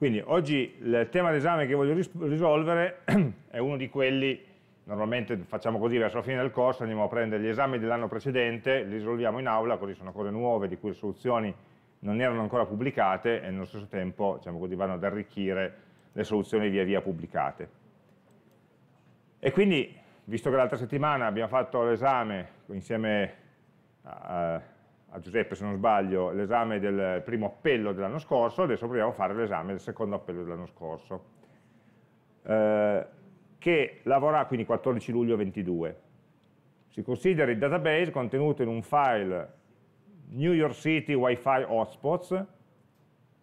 Quindi oggi il tema d'esame che voglio risolvere è uno di quelli, normalmente facciamo così verso la fine del corso, andiamo a prendere gli esami dell'anno precedente, li risolviamo in aula, così sono cose nuove di cui le soluzioni non erano ancora pubblicate e nello stesso tempo diciamo così, vanno ad arricchire le soluzioni via via pubblicate. E quindi, visto che l'altra settimana abbiamo fatto l'esame insieme a, a Giuseppe se non sbaglio l'esame del primo appello dell'anno scorso, adesso proviamo a fare l'esame del secondo appello dell'anno scorso, eh, che lavorerà quindi 14 luglio 22. Si considera il database contenuto in un file New York City Wi-Fi Hotspots,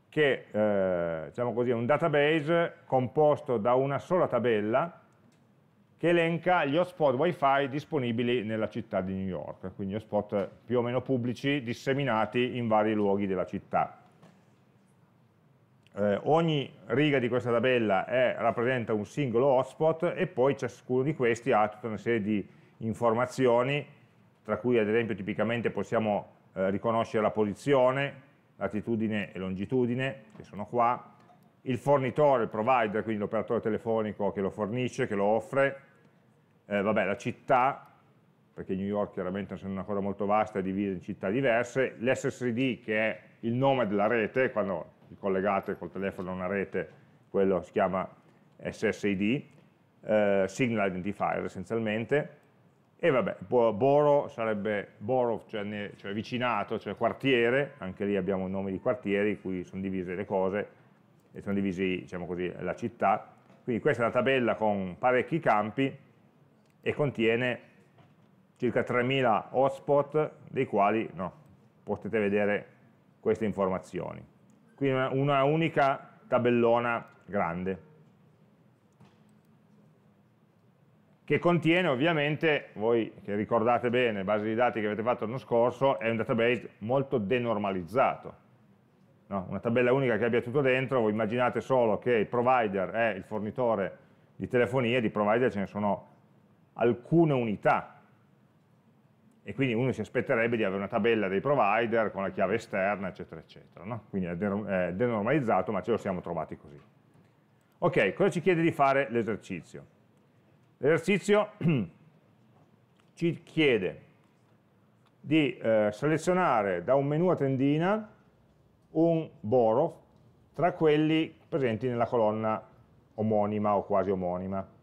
che eh, diciamo così, è un database composto da una sola tabella che elenca gli hotspot wifi disponibili nella città di New York, quindi hotspot più o meno pubblici disseminati in vari luoghi della città. Eh, ogni riga di questa tabella è, rappresenta un singolo hotspot e poi ciascuno di questi ha tutta una serie di informazioni, tra cui ad esempio tipicamente possiamo eh, riconoscere la posizione, latitudine e longitudine, che sono qua, il fornitore, il provider, quindi l'operatore telefonico che lo fornisce, che lo offre, eh, vabbè, la città, perché New York chiaramente è una cosa molto vasta, è divisa in città diverse, l'SSD che è il nome della rete, quando vi collegate col telefono a una rete, quello si chiama SSID, eh, Signal Identifier essenzialmente, e vabbè, Boro sarebbe Borough, cioè, cioè, vicinato, cioè quartiere, anche lì abbiamo nomi di quartieri in cui sono divise le cose, e sono divisi, diciamo così, la città, quindi questa è una tabella con parecchi campi, e contiene circa 3.000 hotspot dei quali no, potete vedere queste informazioni. Quindi una, una unica tabellona grande che contiene ovviamente, voi che ricordate bene, base di dati che avete fatto l'anno scorso, è un database molto denormalizzato. No? Una tabella unica che abbia tutto dentro, voi immaginate solo che il provider è il fornitore di telefonia, di provider ce ne sono alcune unità e quindi uno si aspetterebbe di avere una tabella dei provider con la chiave esterna eccetera eccetera no? quindi è denormalizzato ma ce lo siamo trovati così ok, cosa ci chiede di fare l'esercizio? l'esercizio ci chiede di eh, selezionare da un menu a tendina un borough tra quelli presenti nella colonna omonima o quasi omonima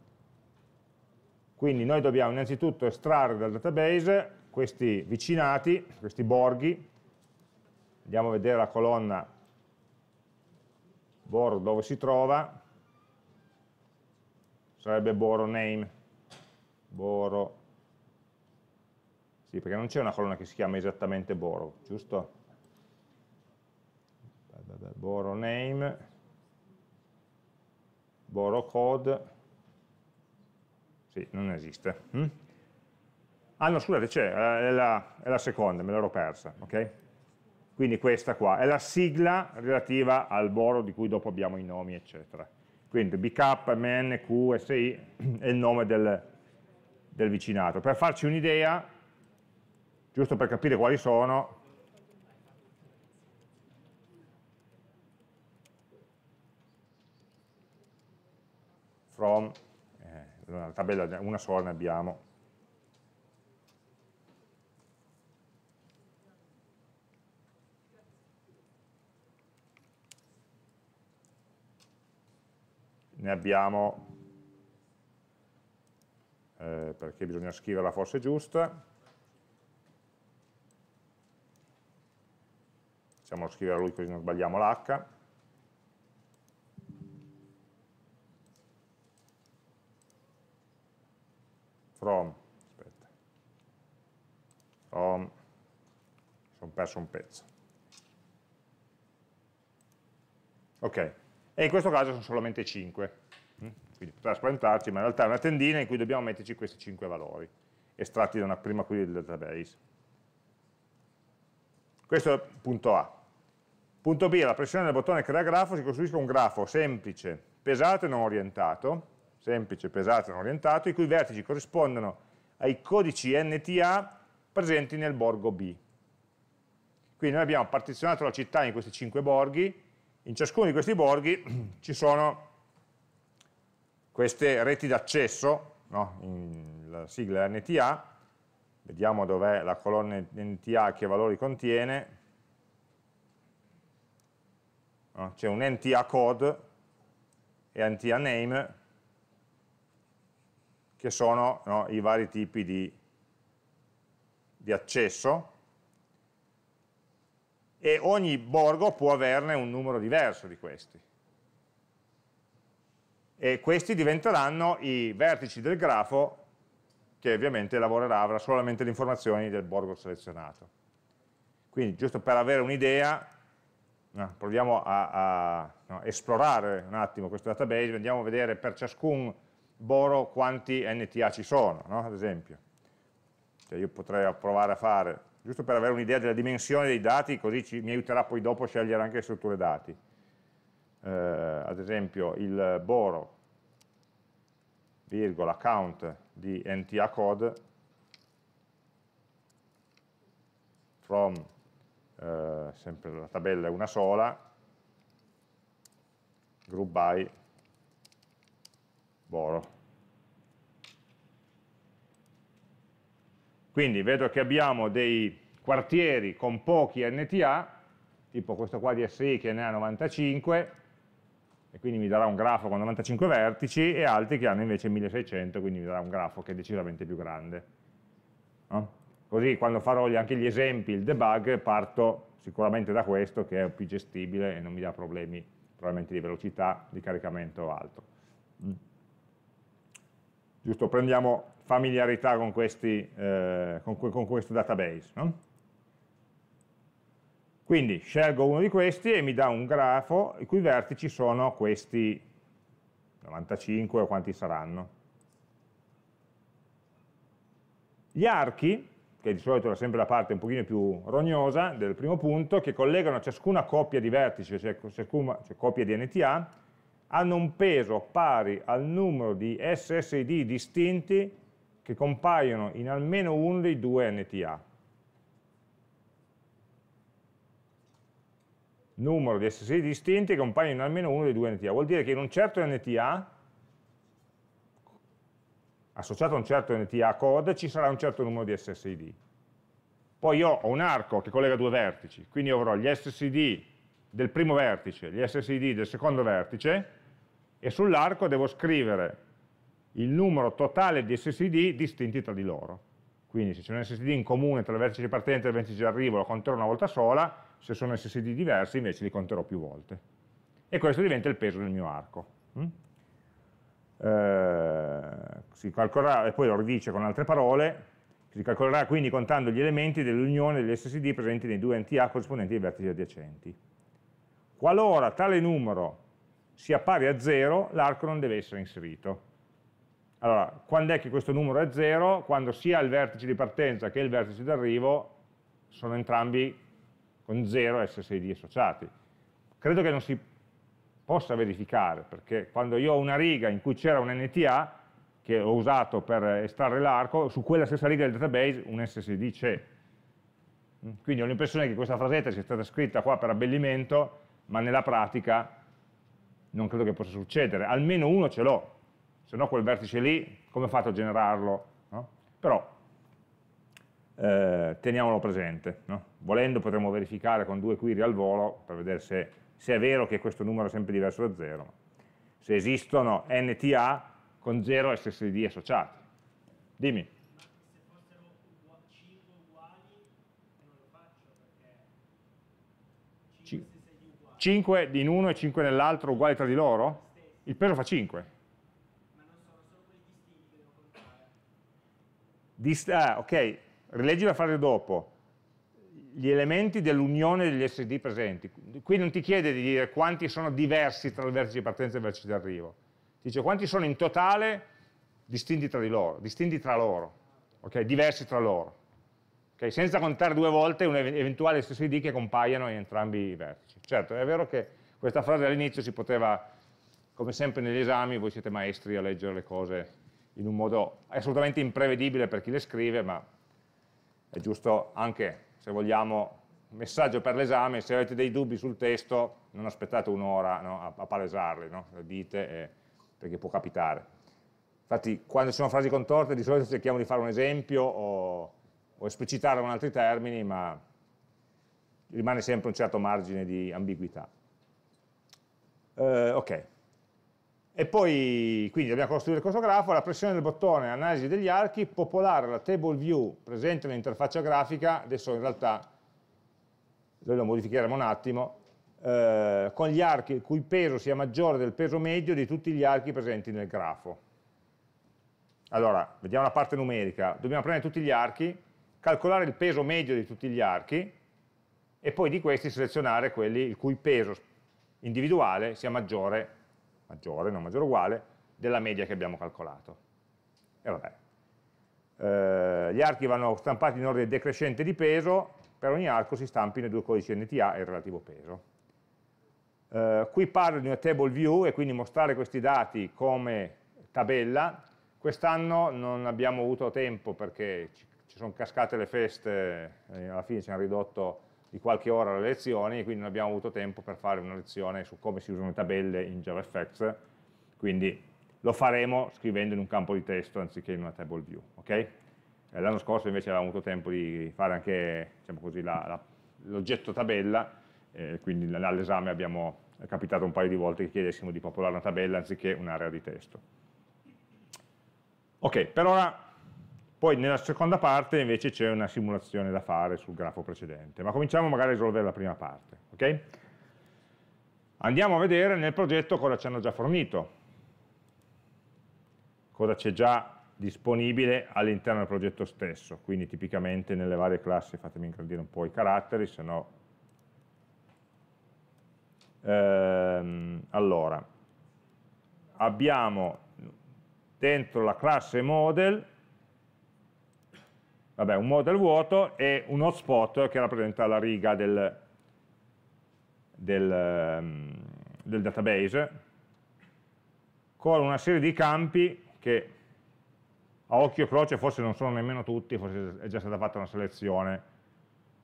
quindi noi dobbiamo innanzitutto estrarre dal database questi vicinati, questi borghi, andiamo a vedere la colonna Boro dove si trova, sarebbe boro name, boro, sì perché non c'è una colonna che si chiama esattamente boro, giusto? Boro name, boro code, sì, non esiste. Hm? Ah no, scusate, c'è, eh, è, è, la seconda, me l'ero persa, ok? Quindi questa qua è la sigla relativa al boro di cui dopo abbiamo i nomi, eccetera. Quindi BK, MN, Q, SI è il nome del, del vicinato. Per farci un'idea, giusto per capire quali sono, from una tabella, una sola ne abbiamo. Ne abbiamo, eh, perché bisogna scriverla forse giusta, facciamolo scrivere a lui così non sbagliamo l'H, from, aspetta, from, sono perso un pezzo. Ok, e in questo caso sono solamente 5, mm? quindi potrà spaventarci, ma in realtà è una tendina in cui dobbiamo metterci questi 5 valori, estratti da una prima query del database. Questo è punto A. Punto B, la pressione del bottone crea grafo, si costruisce un grafo semplice, pesato e non orientato, semplice, pesato e orientato, i cui vertici corrispondono ai codici NTA presenti nel borgo B. Quindi noi abbiamo partizionato la città in questi cinque borghi, in ciascuno di questi borghi ci sono queste reti d'accesso, no? la sigla NTA, vediamo dov'è la colonna NTA che valori contiene, c'è un NTA code e NTA name, che sono no, i vari tipi di, di accesso e ogni borgo può averne un numero diverso di questi. E questi diventeranno i vertici del grafo che ovviamente lavorerà, avrà solamente le informazioni del borgo selezionato. Quindi, giusto per avere un'idea, proviamo a, a no, esplorare un attimo questo database, andiamo a vedere per ciascun boro quanti NTA ci sono, no? ad esempio. Cioè io potrei provare a fare, giusto per avere un'idea della dimensione dei dati, così ci, mi aiuterà poi dopo a scegliere anche le strutture dati. Eh, ad esempio il boro, virgola, count di NTA code from, eh, sempre la tabella è una sola, group by boro. Quindi vedo che abbiamo dei quartieri con pochi NTA, tipo questo qua di SI che ne ha 95, e quindi mi darà un grafo con 95 vertici, e altri che hanno invece 1600, quindi mi darà un grafo che è decisamente più grande. No? Così quando farò anche gli esempi, il debug, parto sicuramente da questo che è più gestibile e non mi dà problemi probabilmente di velocità, di caricamento o altro. Mm giusto? Prendiamo familiarità con, questi, eh, con, con questo database, no? Quindi scelgo uno di questi e mi dà un grafo i cui vertici sono questi 95 o quanti saranno. Gli archi, che di solito è sempre la parte un pochino più rognosa del primo punto, che collegano ciascuna coppia di vertici, cioè ciascuna cioè coppia di NTA, hanno un peso pari al numero di SSID distinti che compaiono in almeno uno dei due NTA. Numero di SSID distinti che compaiono in almeno uno dei due NTA. Vuol dire che in un certo NTA, associato a un certo NTA code, ci sarà un certo numero di SSID. Poi io ho un arco che collega due vertici, quindi avrò gli SSD del primo vertice, gli SSID del secondo vertice e sull'arco devo scrivere il numero totale di SSD distinti tra di loro. Quindi se c'è un SSD in comune tra il vertice di partenza e il vertice di arrivo lo conterò una volta sola, se sono SSD diversi invece li conterò più volte. E questo diventa il peso del mio arco. Mm? Eh, si calcolerà, e poi lo ridice con altre parole, si calcolerà quindi contando gli elementi dell'unione degli SSD presenti nei due NTA corrispondenti ai vertici adiacenti. Qualora tale numero sia pari a 0, l'arco non deve essere inserito. Allora, quando è che questo numero è 0? Quando sia il vertice di partenza che il vertice di arrivo sono entrambi con 0 s associati. Credo che non si possa verificare, perché quando io ho una riga in cui c'era un NTA, che ho usato per estrarre l'arco, su quella stessa riga del database un SSD c'è. Quindi ho l'impressione che questa frasetta sia stata scritta qua per abbellimento ma nella pratica non credo che possa succedere, almeno uno ce l'ho, se no quel vertice lì come ho fatto a generarlo? No? Però eh, teniamolo presente, no? volendo potremmo verificare con due query al volo per vedere se, se, è vero che questo numero è sempre diverso da 0, se esistono NTA con 0 SSD associati. Dimmi. 5 in uno e 5 nell'altro uguali tra di loro? Il peso fa 5. Dist ah, ok, rileggi la frase dopo. Gli elementi dell'unione degli SD presenti. Qui non ti chiede di dire quanti sono diversi tra il vertice di partenza e il vertice di arrivo. Ti dice quanti sono in totale distinti tra di loro, distinti tra loro, ok, diversi tra loro okay? senza contare due volte un eventuale SSID che compaiano in entrambi i vertici. Certo, è vero che questa frase all'inizio si poteva, come sempre negli esami, voi siete maestri a leggere le cose in un modo assolutamente imprevedibile per chi le scrive, ma è giusto anche, se vogliamo, messaggio per l'esame, se avete dei dubbi sul testo non aspettate un'ora no, a, a, palesarli, no? dite eh, perché può capitare. Infatti quando ci sono frasi contorte di solito cerchiamo di fare un esempio o o esplicitarla con altri termini, ma rimane sempre un certo margine di ambiguità. Eh, ok. E poi, quindi dobbiamo costruire questo grafo, la pressione del bottone analisi degli archi, popolare la table view presente nell'interfaccia grafica, adesso in realtà noi lo modificheremo un attimo, eh, con gli archi il cui peso sia maggiore del peso medio di tutti gli archi presenti nel grafo. Allora, vediamo la parte numerica, dobbiamo prendere tutti gli archi, calcolare il peso medio di tutti gli archi e poi di questi selezionare quelli il cui peso individuale sia maggiore, maggiore, non maggiore o uguale, della media che abbiamo calcolato. E vabbè. Eh, gli archi vanno stampati in ordine decrescente di peso, per ogni arco si stampino i due codici NTA e il relativo peso. Eh, qui parlo di una table view e quindi mostrare questi dati come tabella. Quest'anno non abbiamo avuto tempo perché ci ci sono cascate le feste, alla fine ci hanno ridotto di qualche ora le lezioni, quindi non abbiamo avuto tempo per fare una lezione su come si usano le tabelle in JavaFX, quindi lo faremo scrivendo in un campo di testo anziché in una table view. Okay? Eh, l'anno scorso invece avevamo avuto tempo di fare anche diciamo l'oggetto tabella, eh, quindi all'esame abbiamo è capitato un paio di volte che chiedessimo di popolare una tabella anziché un'area di testo. Ok, per ora poi nella seconda parte invece c'è una simulazione da fare sul grafo precedente, ma cominciamo magari a risolvere la prima parte. Okay? Andiamo a vedere nel progetto cosa ci hanno già fornito, cosa c'è già disponibile all'interno del progetto stesso, quindi tipicamente nelle varie classi, fatemi ingrandire un po' i caratteri, se no... Ehm, allora, abbiamo dentro la classe model vabbè, un model vuoto e un hotspot che rappresenta la riga del, del, ehm, del database con una serie di campi che a occhio e croce forse non sono nemmeno tutti, forse è già stata fatta una selezione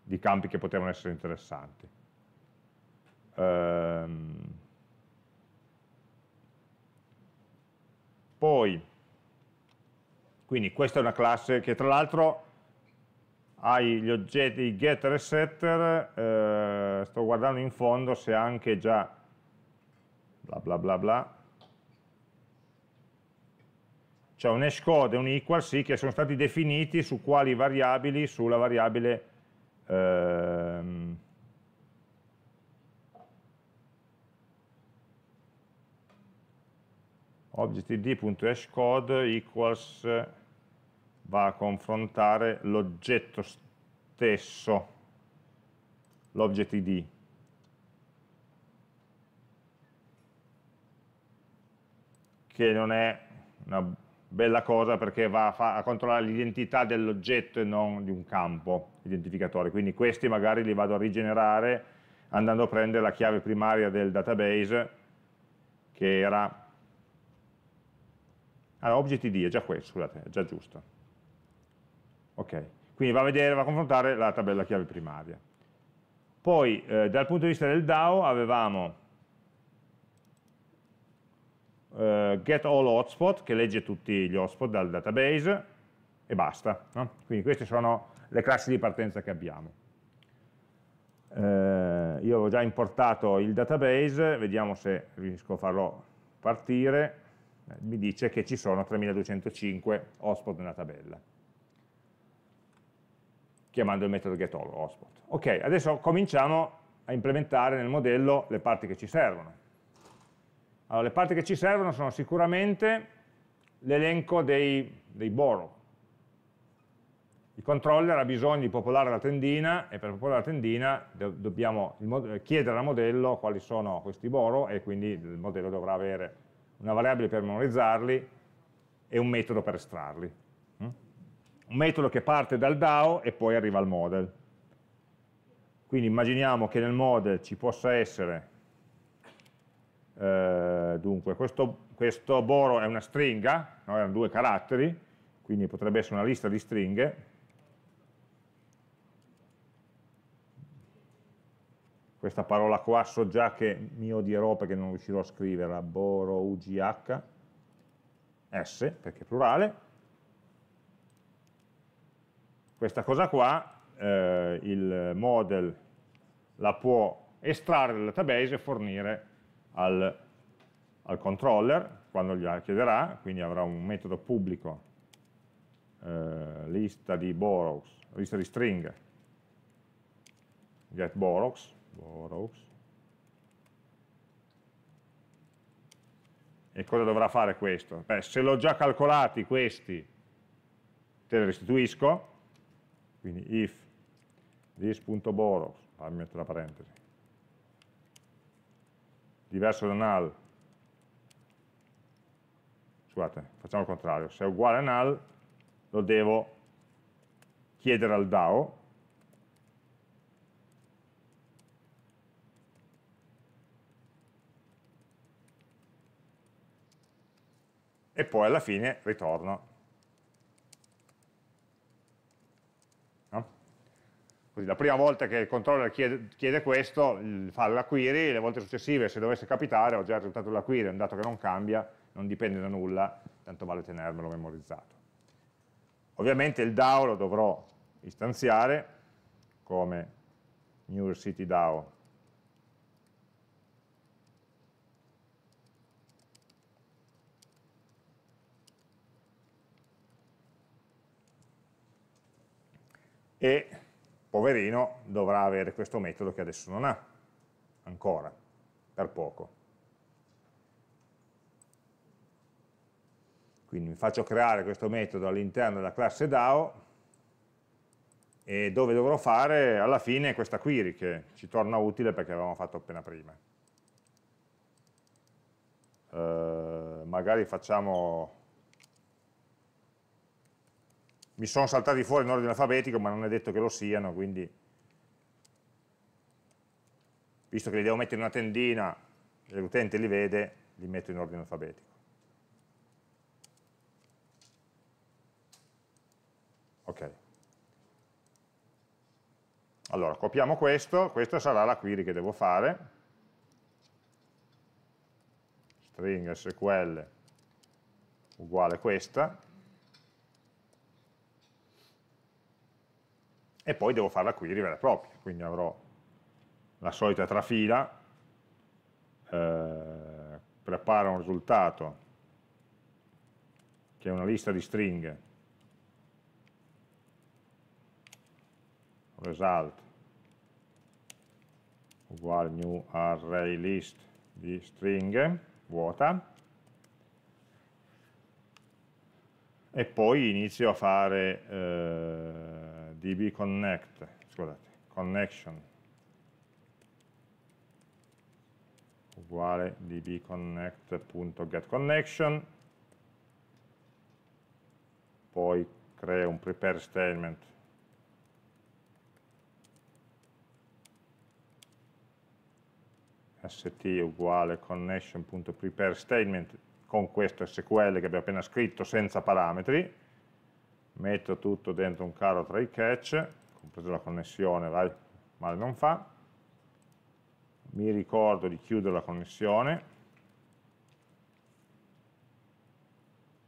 di campi che potevano essere interessanti. Ehm... Poi, quindi questa è una classe che tra l'altro hai gli oggetti getter e setter, eh, sto guardando in fondo se anche già bla bla bla bla, c'è un hash code e un equal sì che sono stati definiti su quali variabili, sulla variabile ehm, object id.hashcode equals va a confrontare l'oggetto stesso, l'object id. Che non è una bella cosa perché va a, a controllare l'identità dell'oggetto e non di un campo identificatore. Quindi questi magari li vado a rigenerare andando a prendere la chiave primaria del database che era... Ah, object ID è già questo, scusate, è già giusto. Ok, quindi va a vedere, va a confrontare la tabella chiave primaria. Poi eh, dal punto di vista del DAO avevamo eh, get all hotspot che legge tutti gli hotspot dal database e basta. No? Quindi queste sono le classi di partenza che abbiamo. Eh, io ho già importato il database, vediamo se riesco a farlo partire. Mi dice che ci sono 3205 hotspot nella tabella chiamando il metodo get Ok, adesso cominciamo a implementare nel modello le parti che ci servono. Allora, le parti che ci servono sono sicuramente l'elenco dei, dei borrow. Il controller ha bisogno di popolare la tendina e per popolare la tendina do dobbiamo chiedere al modello quali sono questi borrow e quindi il modello dovrà avere una variabile per memorizzarli e un metodo per estrarli un metodo che parte dal DAO e poi arriva al model. Quindi immaginiamo che nel model ci possa essere, eh, dunque, questo, questo, boro è una stringa, no? erano due caratteri, quindi potrebbe essere una lista di stringhe, questa parola qua so già che mi odierò perché non riuscirò a scriverla, boro, ugh, s, perché è plurale, questa cosa qua eh, il model la può estrarre dal database e fornire al, al controller quando gliela chiederà, quindi avrà un metodo pubblico eh, lista di borrows, lista di stringhe get borrows, borrows e cosa dovrà fare questo? Beh, se l'ho già calcolati questi te li restituisco quindi if this.borrow, fammi mettere la parentesi, diverso da null, scusate, facciamo il contrario, se è uguale a null lo devo chiedere al DAO e poi alla fine ritorno Così, la prima volta che il controller chiede, chiede questo, fa la query, le volte successive, se dovesse capitare, ho già il risultato della query, è un dato che non cambia, non dipende da nulla, tanto vale tenermelo memorizzato. Ovviamente il DAO lo dovrò istanziare come new city DAO e poverino dovrà avere questo metodo che adesso non ha, ancora, per poco. Quindi mi faccio creare questo metodo all'interno della classe DAO e dove dovrò fare alla fine questa query che ci torna utile perché l'avevamo fatto appena prima. Eh, magari facciamo mi sono saltati fuori in ordine alfabetico, ma non è detto che lo siano, quindi visto che li devo mettere in una tendina e l'utente li vede, li metto in ordine alfabetico. Ok. Allora, copiamo questo, questa sarà la query che devo fare. String SQL uguale questa, e poi devo fare la query vera e propria, quindi avrò la solita trafila, eh, prepara un risultato che è una lista di stringhe, result uguale new array list di stringhe vuota e poi inizio a fare eh, db connect, scusate, connection uguale dbconnect.getConnection, poi crea un prepare statement st uguale connection.prepare statement con questo SQL che abbiamo appena scritto senza parametri metto tutto dentro un caro tra i cache, compreso la connessione, vai, male non fa, mi ricordo di chiudere la connessione,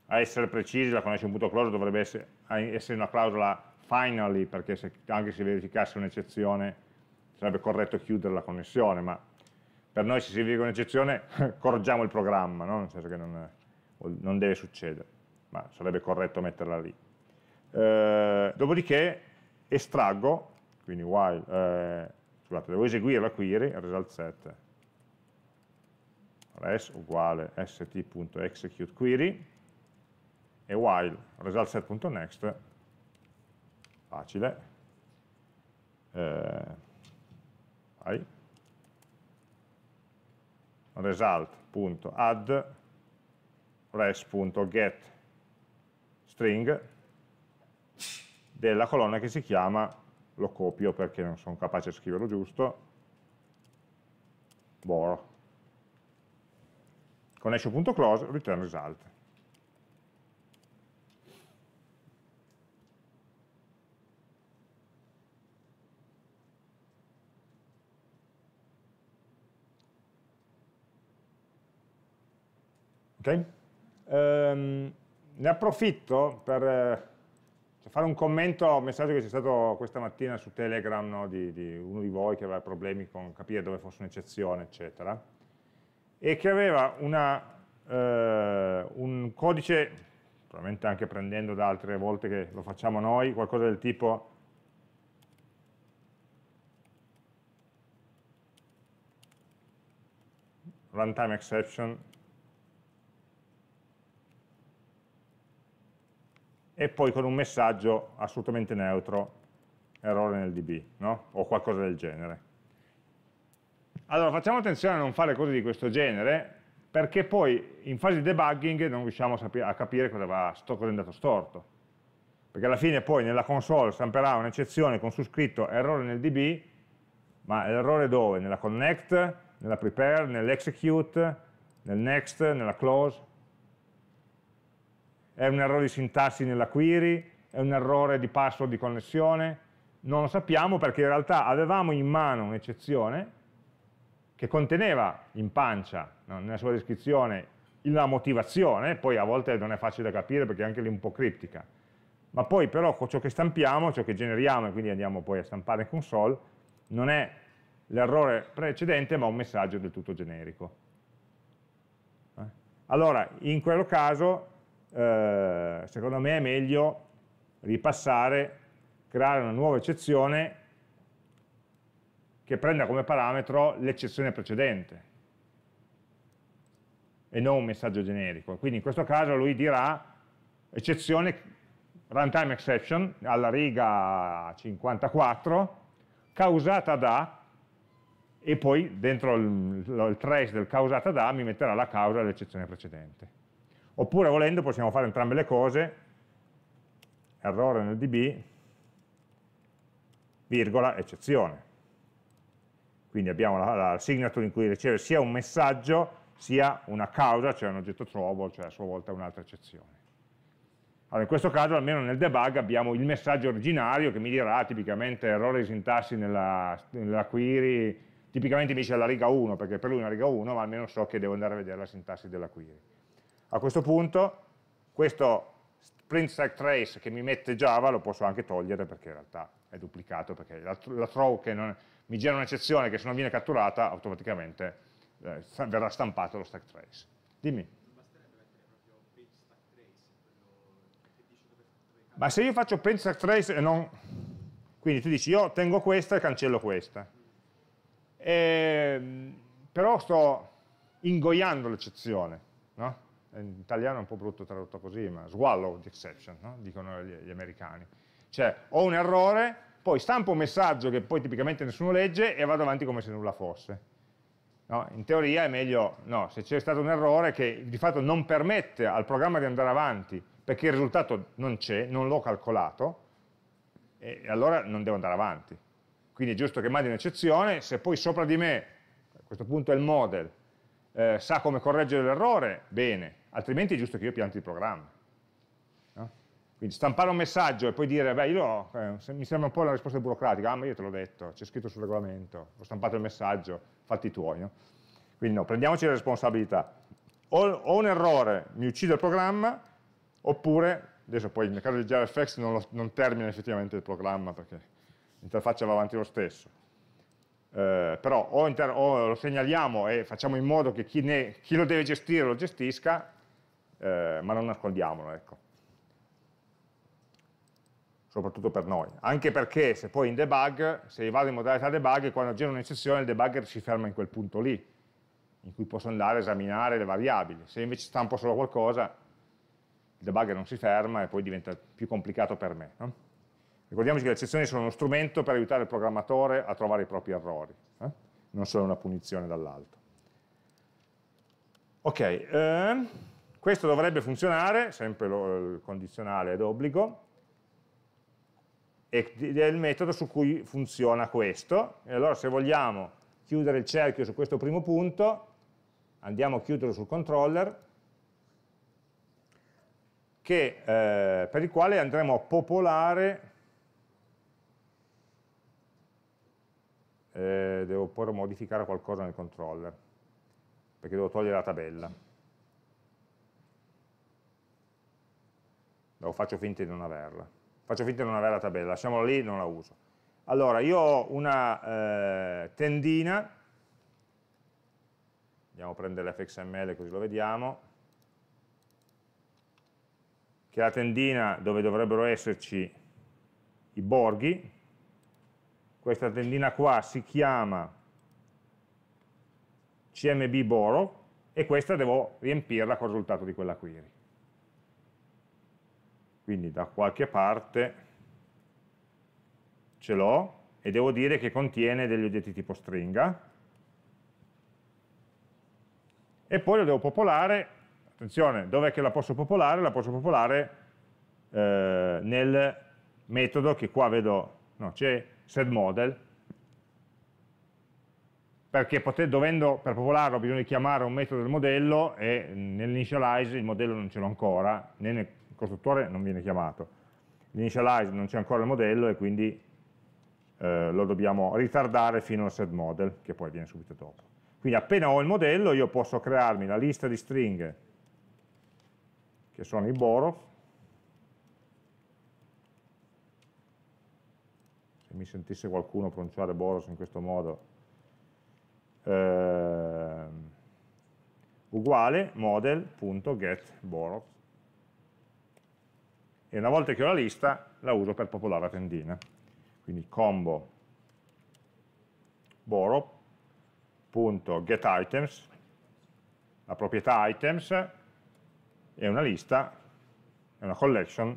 a essere precisi la connection.close dovrebbe essere, essere, una clausola finally, perché se, anche se verificasse un'eccezione sarebbe corretto chiudere la connessione, ma per noi se si verifica un'eccezione correggiamo il programma, no? nel senso che non, non deve succedere, ma sarebbe corretto metterla lì. Eh, dopodiché estraggo, quindi while, eh, scusate, devo eseguire la query, result set res uguale st.execute query e while result set.next, facile, eh, vai, result.add res.get string della colonna che si chiama, lo copio perché non sono capace di scriverlo giusto, boro. esce.close return result. Okay. Um, ne approfitto per eh, fare un commento a un messaggio che c'è stato questa mattina su Telegram no, di, di, uno di voi che aveva problemi con capire dove fosse un'eccezione, eccetera, e che aveva una, eh, un codice, probabilmente anche prendendo da altre volte che lo facciamo noi, qualcosa del tipo runtime exception e poi con un messaggio assolutamente neutro, errore nel db, no? o qualcosa del genere. Allora facciamo attenzione a non fare cose di questo genere, perché poi in fase di debugging non riusciamo a capire cosa, va, cosa è andato storto. Perché alla fine poi nella console stamperà un'eccezione con su scritto errore nel db, ma l'errore dove? Nella connect, nella prepare, nell'execute, nel next, nella close? è un errore di sintassi nella query, è un errore di password di connessione, non lo sappiamo perché in realtà avevamo in mano un'eccezione che conteneva in pancia, no, nella sua descrizione, la motivazione, poi a volte non è facile da capire perché è anche lì un po' criptica, ma poi però ciò che stampiamo, ciò che generiamo e quindi andiamo poi a stampare in console, non è l'errore precedente ma un messaggio del tutto generico. Eh? Allora, in quello caso eh, secondo me è meglio ripassare, creare una nuova eccezione che prenda come parametro l'eccezione precedente e non un messaggio generico. Quindi in questo caso lui dirà eccezione runtime exception alla riga 54 causata da e poi dentro il, il trace del causata da mi metterà la causa dell'eccezione precedente. Oppure volendo possiamo fare entrambe le cose, errore nel db, virgola, eccezione. Quindi abbiamo la, la signature in cui riceve sia un messaggio sia una causa, cioè un oggetto trouble, cioè a sua volta un'altra eccezione. Allora, in questo caso, almeno nel debug, abbiamo il messaggio originario che mi dirà tipicamente errore di sintassi nella, nella query, tipicamente mi dice la riga 1, perché per lui è una riga 1, ma almeno so che devo andare a vedere la sintassi della query. A questo punto questo print stack trace che mi mette Java lo posso anche togliere perché in realtà è duplicato, perché la, la throw che non, mi genera un'eccezione che se non viene catturata automaticamente eh, verrà stampato lo stack trace. Dimmi. Ma se io faccio print stack trace e non... Quindi tu dici io tengo questa e cancello questa. E, ehm, però sto ingoiando l'eccezione, no? in italiano è un po' brutto tradotto così, ma swallow the exception, no? dicono gli, gli americani. Cioè ho un errore, poi stampo un messaggio che poi tipicamente nessuno legge e vado avanti come se nulla fosse. No? In teoria è meglio, no, se c'è stato un errore che di fatto non permette al programma di andare avanti perché il risultato non c'è, non l'ho calcolato, e allora non devo andare avanti. Quindi è giusto che mandi un'eccezione, se poi sopra di me, a questo punto è il model, eh, sa come correggere l'errore, bene, altrimenti è giusto che io pianti il programma. No? Quindi stampare un messaggio e poi dire, beh, io eh, mi sembra un po' la risposta burocratica, ah ma io te l'ho detto, c'è scritto sul regolamento, ho stampato il messaggio, fatti tuoi. No? Quindi no, prendiamoci le responsabilità. O, o, un errore mi uccide il programma, oppure, adesso poi nel caso di JavaFX non, lo, non termina effettivamente il programma perché l'interfaccia va avanti lo stesso, eh, però o, o, lo segnaliamo e facciamo in modo che chi, ne, chi lo deve gestire lo gestisca, eh, ma non nascondiamolo, ecco. soprattutto per noi, anche perché se poi in debug, se vado in modalità debug, quando genero un'eccezione il debugger si ferma in quel punto lì, in cui posso andare a esaminare le variabili, se invece stampo solo qualcosa il debugger non si ferma e poi diventa più complicato per me. No? Ricordiamoci che le eccezioni sono uno strumento per aiutare il programmatore a trovare i propri errori, eh? non solo una punizione dall'alto. Ok, eh, questo dovrebbe funzionare, sempre lo, il condizionale è d'obbligo, ed è il metodo su cui funziona questo. E allora se vogliamo chiudere il cerchio su questo primo punto, andiamo a chiuderlo sul controller, che, eh, per il quale andremo a popolare Eh, devo pure modificare qualcosa nel controller perché devo togliere la tabella o faccio finta di non averla. Faccio finta di non avere la tabella, lasciamola lì, e non la uso. Allora, io ho una eh, tendina, andiamo a prendere l'fxml così lo vediamo, che è la tendina dove dovrebbero esserci i borghi, questa tendina qua si chiama CMB Boro e questa devo riempirla col risultato di quella query. Quindi da qualche parte ce l'ho e devo dire che contiene degli oggetti tipo stringa. E poi lo devo popolare, attenzione, dov'è che la posso popolare? La posso popolare eh, nel metodo che qua vedo, no, c'è setModel, perché poter, dovendo, per popolarlo bisogna chiamare un metodo del modello e nell'initialize il modello non ce l'ho ancora, né nel costruttore non viene chiamato. L'initialize non c'è ancora il modello e quindi eh, lo dobbiamo ritardare fino al set model, che poi viene subito dopo. Quindi appena ho il modello io posso crearmi la lista di stringhe che sono i borrow, se mi sentisse qualcuno pronunciare boros in questo modo, eh, uguale model.getBorrow e una volta che ho la lista la uso per popolare la tendina. Quindi combo borrow.getItems, la proprietà items è una lista, è una collection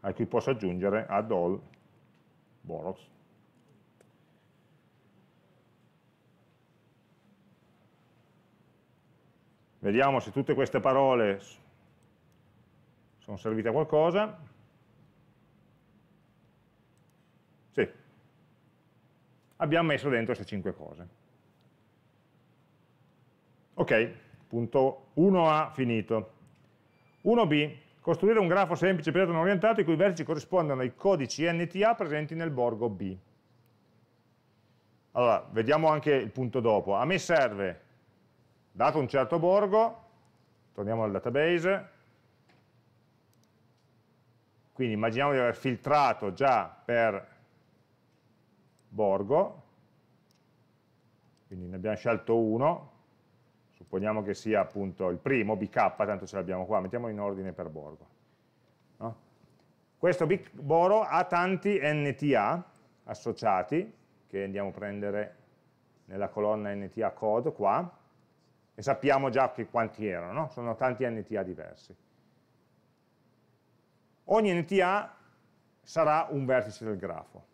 a cui posso aggiungere add all borrows. Vediamo se tutte queste parole sono servite a qualcosa. Sì, abbiamo messo dentro queste 5 cose. Ok, punto 1A finito. 1B, costruire un grafo semplice piatto non orientato i cui vertici corrispondono ai codici NTA presenti nel borgo B. Allora, vediamo anche il punto dopo. A me serve, dato un certo borgo, torniamo al database, quindi immaginiamo di aver filtrato già per borgo, quindi ne abbiamo scelto uno, supponiamo che sia appunto il primo, bk, tanto ce l'abbiamo qua, mettiamo in ordine per borgo. No? Questo boro ha tanti nta associati, che andiamo a prendere nella colonna nta code qua, e sappiamo già che quanti erano, no? sono tanti nta diversi ogni NTA sarà un vertice del grafo.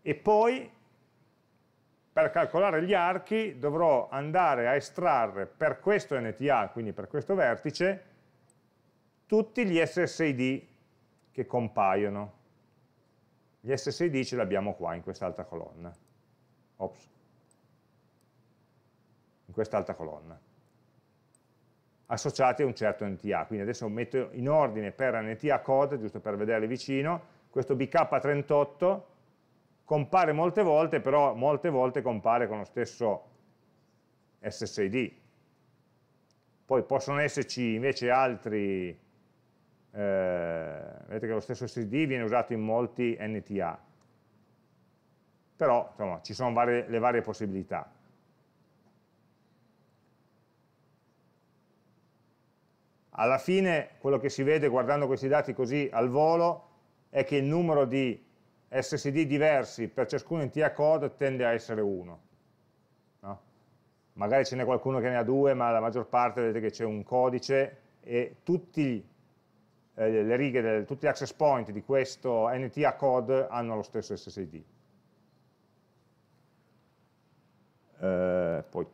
E poi, per calcolare gli archi, dovrò andare a estrarre per questo NTA, quindi per questo vertice, tutti gli SSID che compaiono. Gli SSID ce li abbiamo qua, in quest'altra colonna. Ops. In quest'altra colonna associati a un certo NTA. Quindi adesso metto in ordine per NTA code, giusto per vederli vicino, questo BK38 compare molte volte, però molte volte compare con lo stesso SSID. Poi possono esserci invece altri, eh, vedete che lo stesso SSD viene usato in molti NTA, però insomma, ci sono varie, le varie possibilità. Alla fine quello che si vede guardando questi dati così al volo è che il numero di SSD diversi per ciascuna entità code tende a essere 1. No? Magari ce n'è qualcuno che ne ha due, ma la maggior parte vedete che c'è un codice e tutti, eh, le righe, del, tutti gli access point di questo NTA code hanno lo stesso SSD. Eh, poi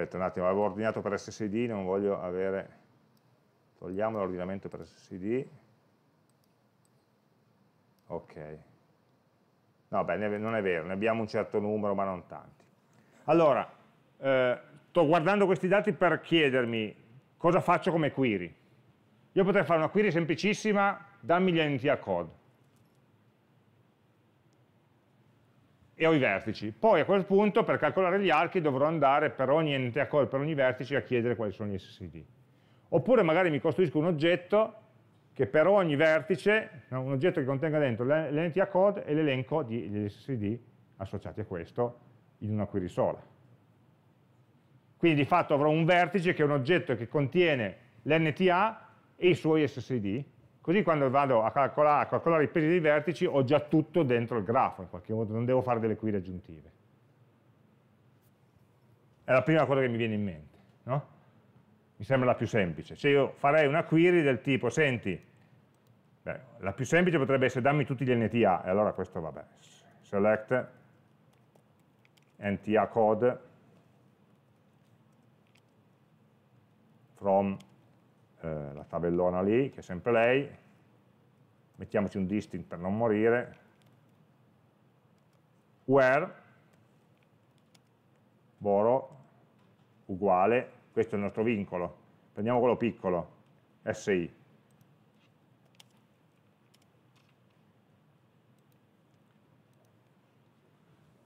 aspetta un attimo, avevo ordinato per SSD, non voglio avere, togliamo l'ordinamento per SSD, ok, no beh non è vero, ne abbiamo un certo numero ma non tanti. Allora, eh, sto guardando questi dati per chiedermi cosa faccio come query, io potrei fare una query semplicissima, dammi gli entity code, e ho i vertici. Poi a quel punto per calcolare gli archi dovrò andare per ogni ente a per ogni vertice a chiedere quali sono gli SSD. Oppure magari mi costruisco un oggetto che per ogni vertice, un oggetto che contenga dentro l'entità code e l'elenco degli SSD associati a questo in una query sola. Quindi di fatto avrò un vertice che è un oggetto che contiene l'NTA e i suoi SSD Così quando vado a calcolare, a calcolare i pesi dei vertici ho già tutto dentro il grafo, in qualche modo non devo fare delle query aggiuntive. È la prima cosa che mi viene in mente, no? Mi sembra la più semplice. Se io farei una query del tipo, senti, beh, la più semplice potrebbe essere dammi tutti gli NTA, e allora questo va bene. select NTA code from eh, la tabellona lì, che è sempre lei, mettiamoci un distinct per non morire, where, boro, uguale, questo è il nostro vincolo, prendiamo quello piccolo, si,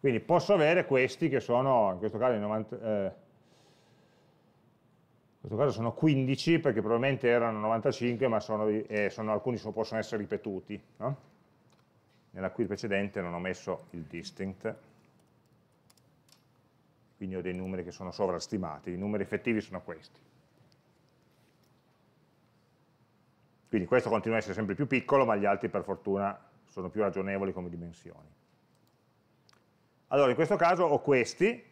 Quindi posso avere questi che sono, in questo caso, 90, eh, in questo caso sono 15 perché probabilmente erano 95 ma sono, eh, sono, alcuni sono, possono essere ripetuti no? nella query precedente non ho messo il distinct quindi ho dei numeri che sono sovrastimati i numeri effettivi sono questi quindi questo continua a essere sempre più piccolo ma gli altri per fortuna sono più ragionevoli come dimensioni allora in questo caso ho questi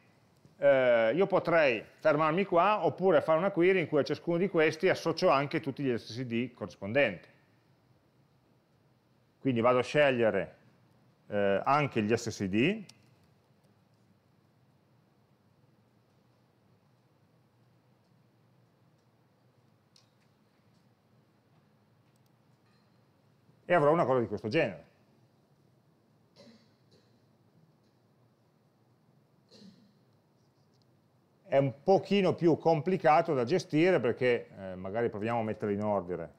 eh, io potrei fermarmi qua oppure fare una query in cui a ciascuno di questi associo anche tutti gli SSD corrispondenti. Quindi vado a scegliere eh, anche gli SSD, e avrò una cosa di questo genere. è un pochino più complicato da gestire perché eh, magari proviamo a metterlo in ordine.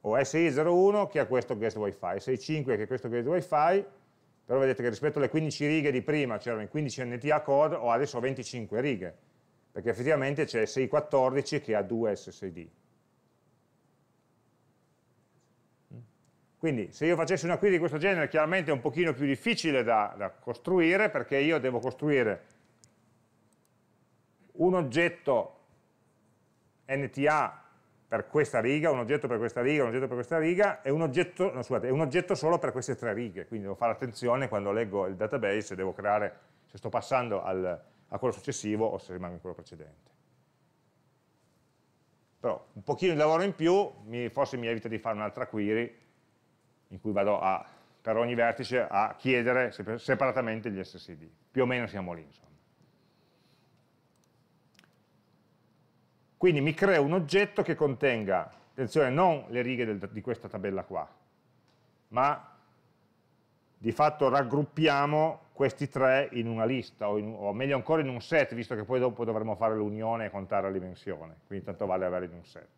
Ho SI01 che ha questo guest wifi, SI5 che ha questo guest wifi, però vedete che rispetto alle 15 righe di prima c'erano 15 NTA code, ho adesso 25 righe, perché effettivamente c'è SI14 che ha 2 SSD. Quindi se io facessi una query di questo genere chiaramente è un pochino più difficile da, da costruire perché io devo costruire un oggetto NTA per questa riga, un oggetto per questa riga, un oggetto per questa riga e un oggetto, no, scusate, un oggetto solo per queste tre righe, quindi devo fare attenzione quando leggo il database se devo creare, se sto passando al, a quello successivo o se rimango in quello precedente. Però un pochino di lavoro in più mi, forse mi evita di fare un'altra query in cui vado a, per ogni vertice a chiedere separatamente gli SSD. Più o meno siamo lì, insomma. Quindi mi creo un oggetto che contenga, attenzione, non le righe del, di questa tabella qua, ma di fatto raggruppiamo questi tre in una lista, o, in, o, meglio ancora in un set, visto che poi dopo dovremo fare l'unione e contare la dimensione, quindi tanto vale avere in un set.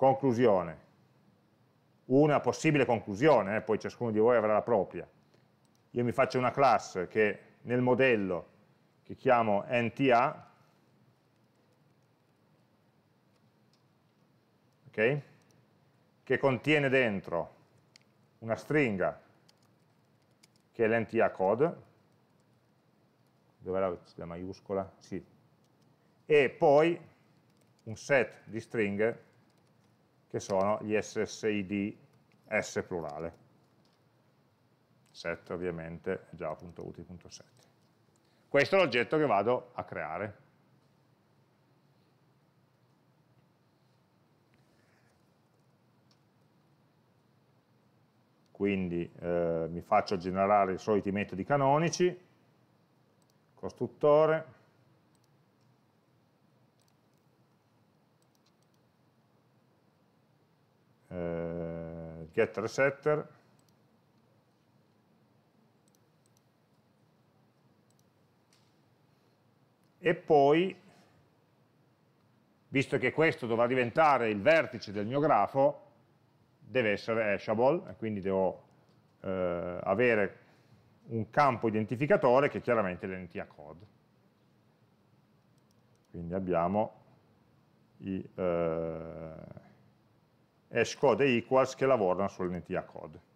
Conclusione. Una possibile conclusione, eh, poi ciascuno di voi avrà la propria. Io mi faccio una classe che nel modello che chiamo NTA, okay, che contiene dentro una stringa che è l'NTA code, dov'è la, la maiuscola? Sì, e poi un set di stringhe che sono gli SSID S plurale. Set ovviamente è java.uti.set. Questo è l'oggetto che vado a creare. Quindi eh, mi faccio generare i soliti metodi canonici, costruttore, eh, get resetter e poi visto che questo dovrà diventare il vertice del mio grafo deve essere hashable e quindi devo eh, avere un campo identificatore che è chiaramente l'NTA code quindi abbiamo i, eh, hashCode e equals che lavorano sull'entità code.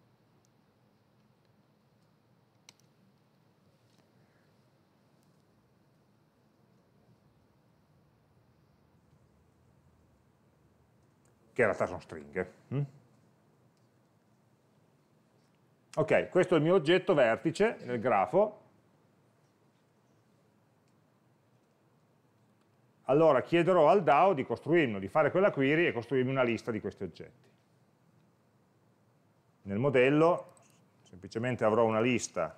che in realtà sono stringhe. Hm? Ok, questo è il mio oggetto vertice nel grafo, allora chiederò al DAO di costruirmi, di fare quella query e costruirmi una lista di questi oggetti. Nel modello semplicemente avrò una lista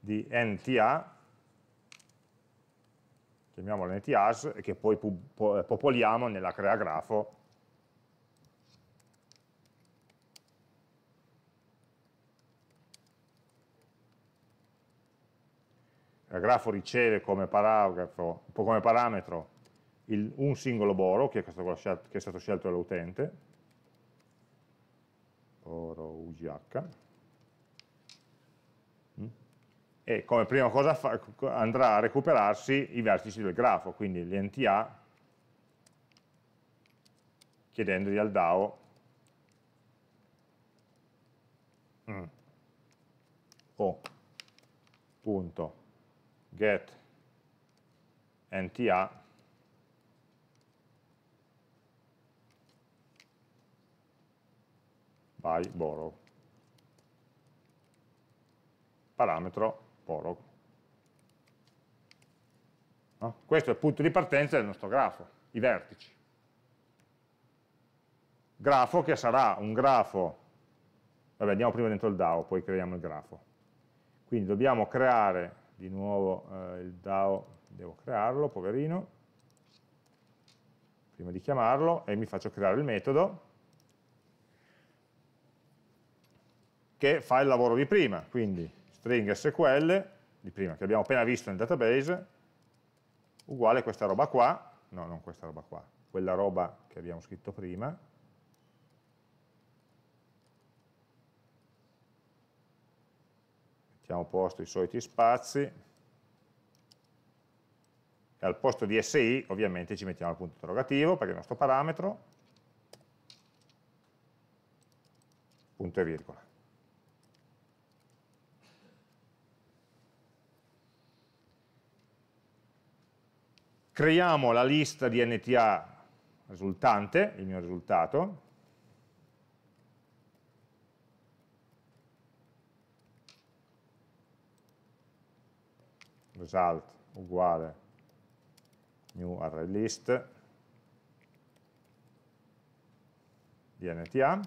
di NTA, chiamiamola NTAs, che poi popoliamo nella crea grafo grafo riceve come, paragrafo, come parametro il, un singolo boro che è, stato, che è stato scelto dall'utente, boro UGH, mm. e come prima cosa fa, andrà a recuperarsi i vertici del grafo, quindi gli A, chiedendogli al DAO mm. o punto get nta by borrow parametro borrow no? questo è il punto di partenza del nostro grafo i vertici grafo che sarà un grafo vabbè andiamo prima dentro il DAO poi creiamo il grafo quindi dobbiamo creare di nuovo eh, il DAO, devo crearlo, poverino, prima di chiamarlo, e mi faccio creare il metodo che fa il lavoro di prima, quindi string SQL, di prima, che abbiamo appena visto nel database, uguale a questa roba qua, no, non questa roba qua, quella roba che abbiamo scritto prima, ci abbiamo posto i soliti spazi e al posto di SI ovviamente ci mettiamo il punto interrogativo perché è il nostro parametro punto e virgola creiamo la lista di NTA risultante, il mio risultato result uguale new array list di nta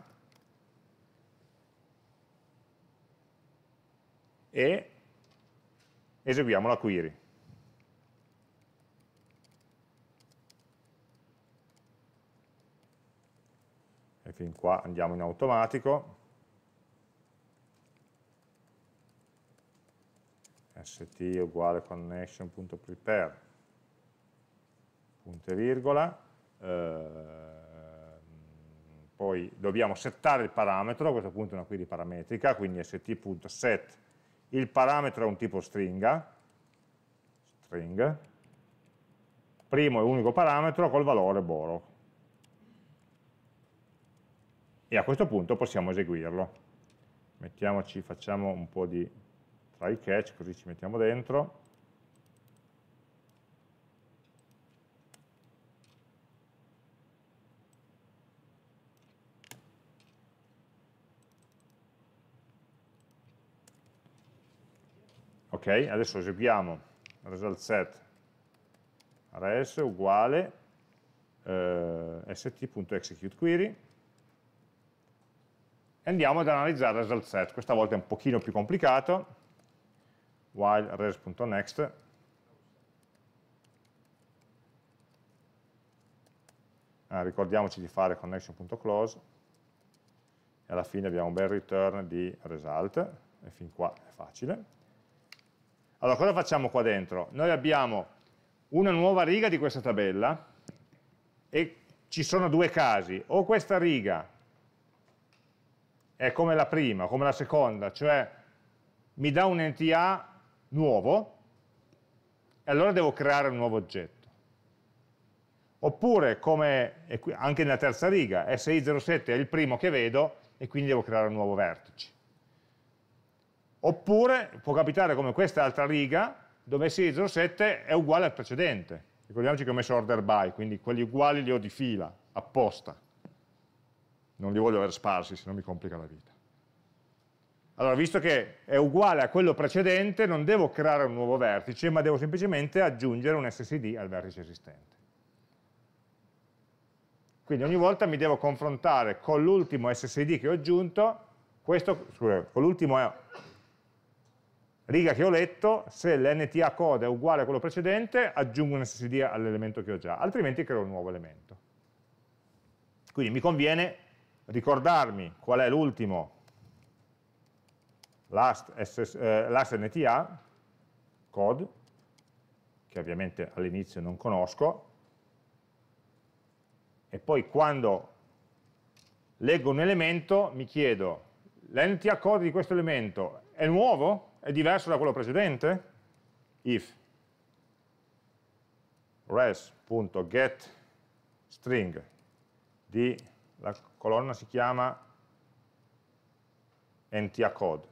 e eseguiamo la query. E fin qua andiamo in automatico. st uguale connection.prepare, punto e virgola, eh, poi dobbiamo settare il parametro, a questo punto è una query parametrica, quindi st.set, il parametro è un tipo stringa, string, primo e unico parametro col valore boro. E a questo punto possiamo eseguirlo. Mettiamoci, facciamo un po' di try catch, così ci mettiamo dentro. Ok, adesso eseguiamo result set res uguale eh, st.execute query e andiamo ad analizzare il result set. Questa volta è un pochino più complicato, while res.next ah, ricordiamoci di fare connection.close e alla fine abbiamo un bel return di result e fin qua è facile allora cosa facciamo qua dentro? noi abbiamo una nuova riga di questa tabella e ci sono due casi o questa riga è come la prima, come la seconda cioè mi dà un NTA nuovo, e allora devo creare un nuovo oggetto. Oppure, come anche nella terza riga, SI07 è il primo che vedo e quindi devo creare un nuovo vertice. Oppure può capitare come questa altra riga, dove SI07 è uguale al precedente. Ricordiamoci che ho messo order by, quindi quelli uguali li ho di fila, apposta. Non li voglio avere sparsi, se no mi complica la vita. Allora, visto che è uguale a quello precedente, non devo creare un nuovo vertice, ma devo semplicemente aggiungere un SSD al vertice esistente. Quindi ogni volta mi devo confrontare con l'ultimo SSD che ho aggiunto, questo, scusate, con l'ultima eh, riga che ho letto, se l'NTA code è uguale a quello precedente, aggiungo un SSD all'elemento che ho già, altrimenti creo un nuovo elemento. Quindi mi conviene ricordarmi qual è l'ultimo last, eh, NTA, code, che ovviamente all'inizio non conosco, e poi quando leggo un elemento mi chiedo, l'NTA code di questo elemento è nuovo? È diverso da quello precedente? If res.getString di la colonna si chiama NTA code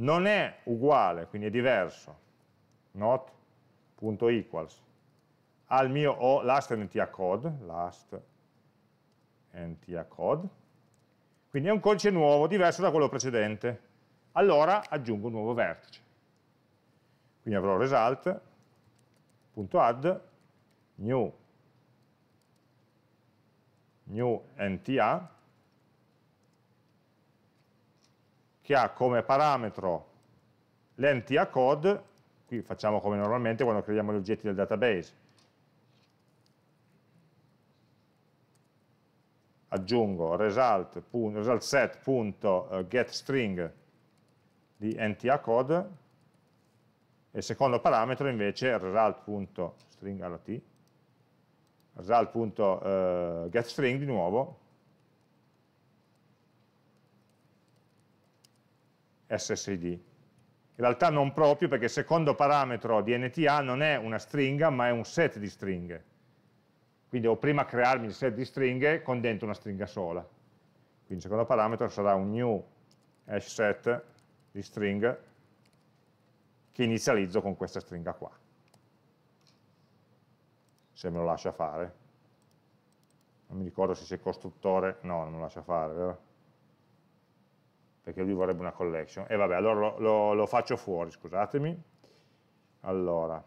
non è uguale, quindi è diverso, not.equals, al mio o last nta code, last nta code, quindi è un codice nuovo, diverso da quello precedente. Allora aggiungo un nuovo vertice. Quindi avrò result.add new, new nta che ha come parametro l'entity code, qui facciamo come normalmente quando creiamo gli oggetti del database, aggiungo result, result set.getString eh, di entity code e il secondo parametro invece è alla t, result.getString eh, di nuovo SSID. In realtà non proprio perché il secondo parametro di NTA non è una stringa ma è un set di stringhe. Quindi devo prima crearmi il set di stringhe con dentro una stringa sola. Quindi il secondo parametro sarà un new hash set di string che inizializzo con questa stringa qua. Se me lo lascia fare. Non mi ricordo se c'è costruttore, no, non lo lascia fare, vero? perché lui vorrebbe una collection. E vabbè, allora lo, lo, lo faccio fuori, scusatemi. Allora.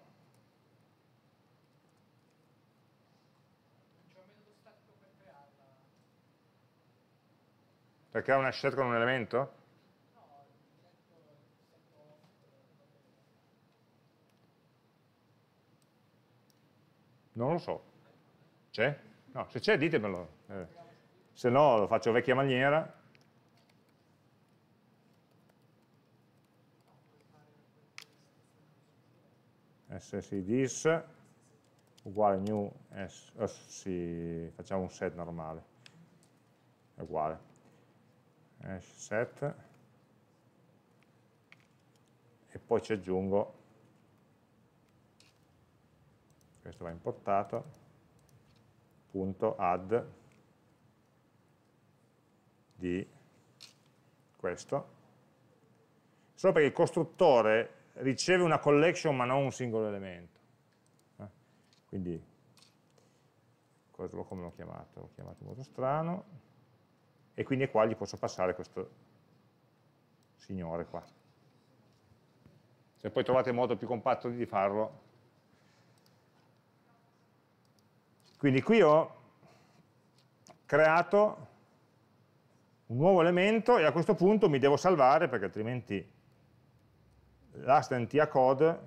Perché ha una scelta con un elemento? Non lo so. C'è? No, se c'è ditemelo. Eh. Se no lo faccio vecchia maniera. ssidis uguale new s, eh, sì, facciamo un set normale è uguale hash set e poi ci aggiungo questo va importato punto add di questo solo perché il costruttore riceve una collection ma non un singolo elemento. Eh? Quindi, come l'ho chiamato? L'ho chiamato in modo strano, e quindi qua gli posso passare questo signore qua. Se poi trovate modo più compatto di farlo. Quindi qui ho creato un nuovo elemento e a questo punto mi devo salvare perché altrimenti lastnta code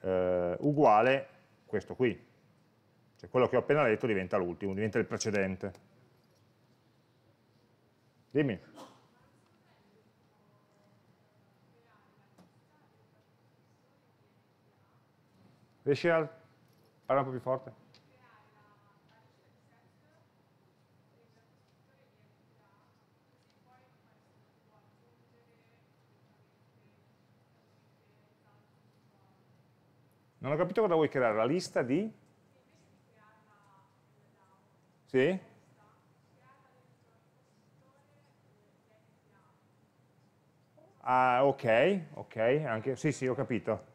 eh, uguale questo qui, cioè quello che ho appena letto diventa l'ultimo, diventa il precedente. Dimmi. Riesci a parlare un po' più forte? Non ho capito cosa vuoi creare, la lista di? Sì? Ah, ok, ok, anche, sì sì ho capito.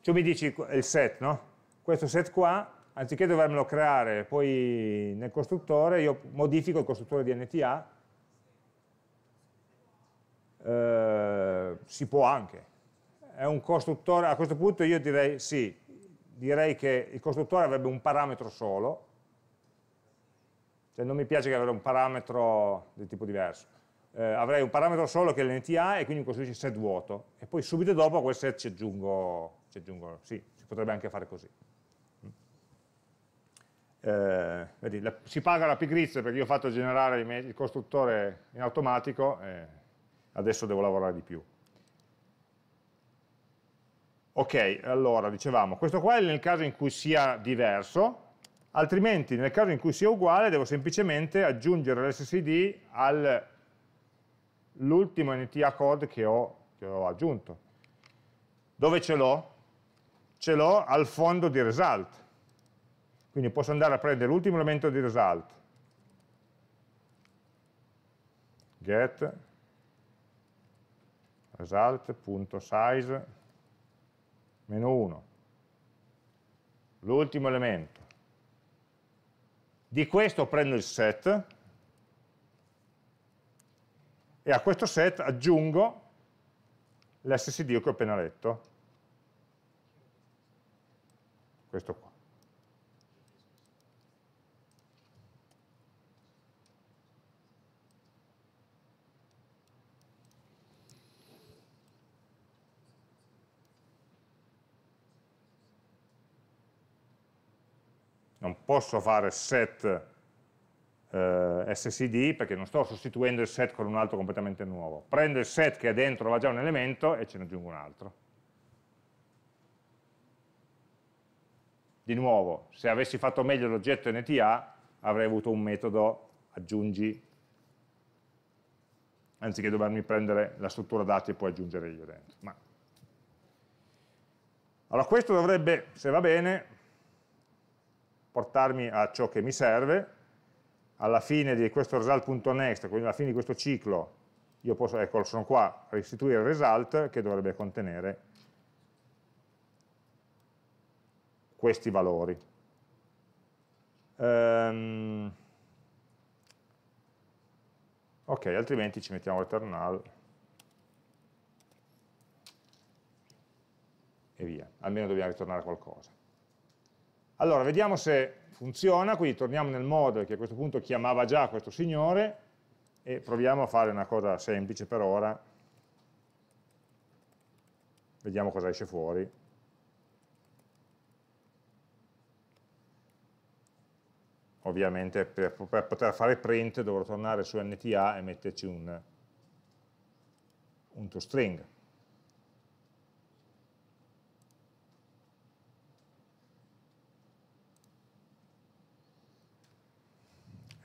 Tu mi dici il set, no? Questo set qua, anziché dovermelo creare poi nel costruttore, io modifico il costruttore di NTA, eh, si può anche, è un costruttore, a questo punto io direi sì, direi che il costruttore avrebbe un parametro solo, cioè non mi piace che avrei un parametro di tipo diverso, eh, avrei un parametro solo che è l'NTA e quindi mi costruisce set vuoto e poi subito dopo a quel set ci aggiungo, ci aggiungo sì, si potrebbe anche fare così. Mm. Eh, vedi, la, si paga la pigrizia perché io ho fatto generare il costruttore in automatico e adesso devo lavorare di più. Ok, allora dicevamo, questo qua è nel caso in cui sia diverso, altrimenti nel caso in cui sia uguale devo semplicemente aggiungere l'SSID all'ultimo NTA code che ho, che ho aggiunto. Dove ce l'ho? Ce l'ho al fondo di result. Quindi posso andare a prendere l'ultimo elemento di result, get result.size meno 1, l'ultimo elemento. Di questo prendo il set e a questo set aggiungo l'SSD che ho appena letto, questo qua. non posso fare set eh, SCD perché non sto sostituendo il set con un altro completamente nuovo. Prendo il set che è dentro va già un elemento e ce ne aggiungo un altro. Di nuovo, se avessi fatto meglio l'oggetto NTA avrei avuto un metodo aggiungi anziché dovermi prendere la struttura dati e poi aggiungere io dentro. Ma. Allora questo dovrebbe, se va bene, portarmi a ciò che mi serve, alla fine di questo result.next, quindi alla fine di questo ciclo, io posso, ecco, sono qua, restituire il result che dovrebbe contenere questi valori. Um, ok, altrimenti ci mettiamo return null e via, almeno dobbiamo ritornare qualcosa. Allora, vediamo se funziona, quindi torniamo nel model che a questo punto chiamava già questo signore e proviamo a fare una cosa semplice per ora. Vediamo cosa esce fuori. Ovviamente per, per poter fare print dovrò tornare su NTA e metterci un, un toString.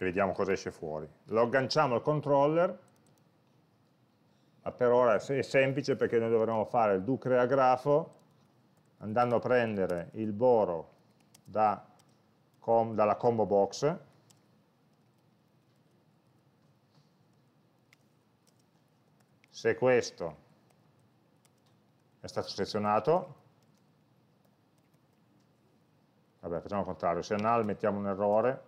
e vediamo cosa esce fuori. Lo agganciamo al controller, ma per ora è semplice perché noi dovremmo fare il do crea grafo andando a prendere il boro da com, dalla combo box se questo è stato selezionato vabbè facciamo il contrario se null mettiamo un errore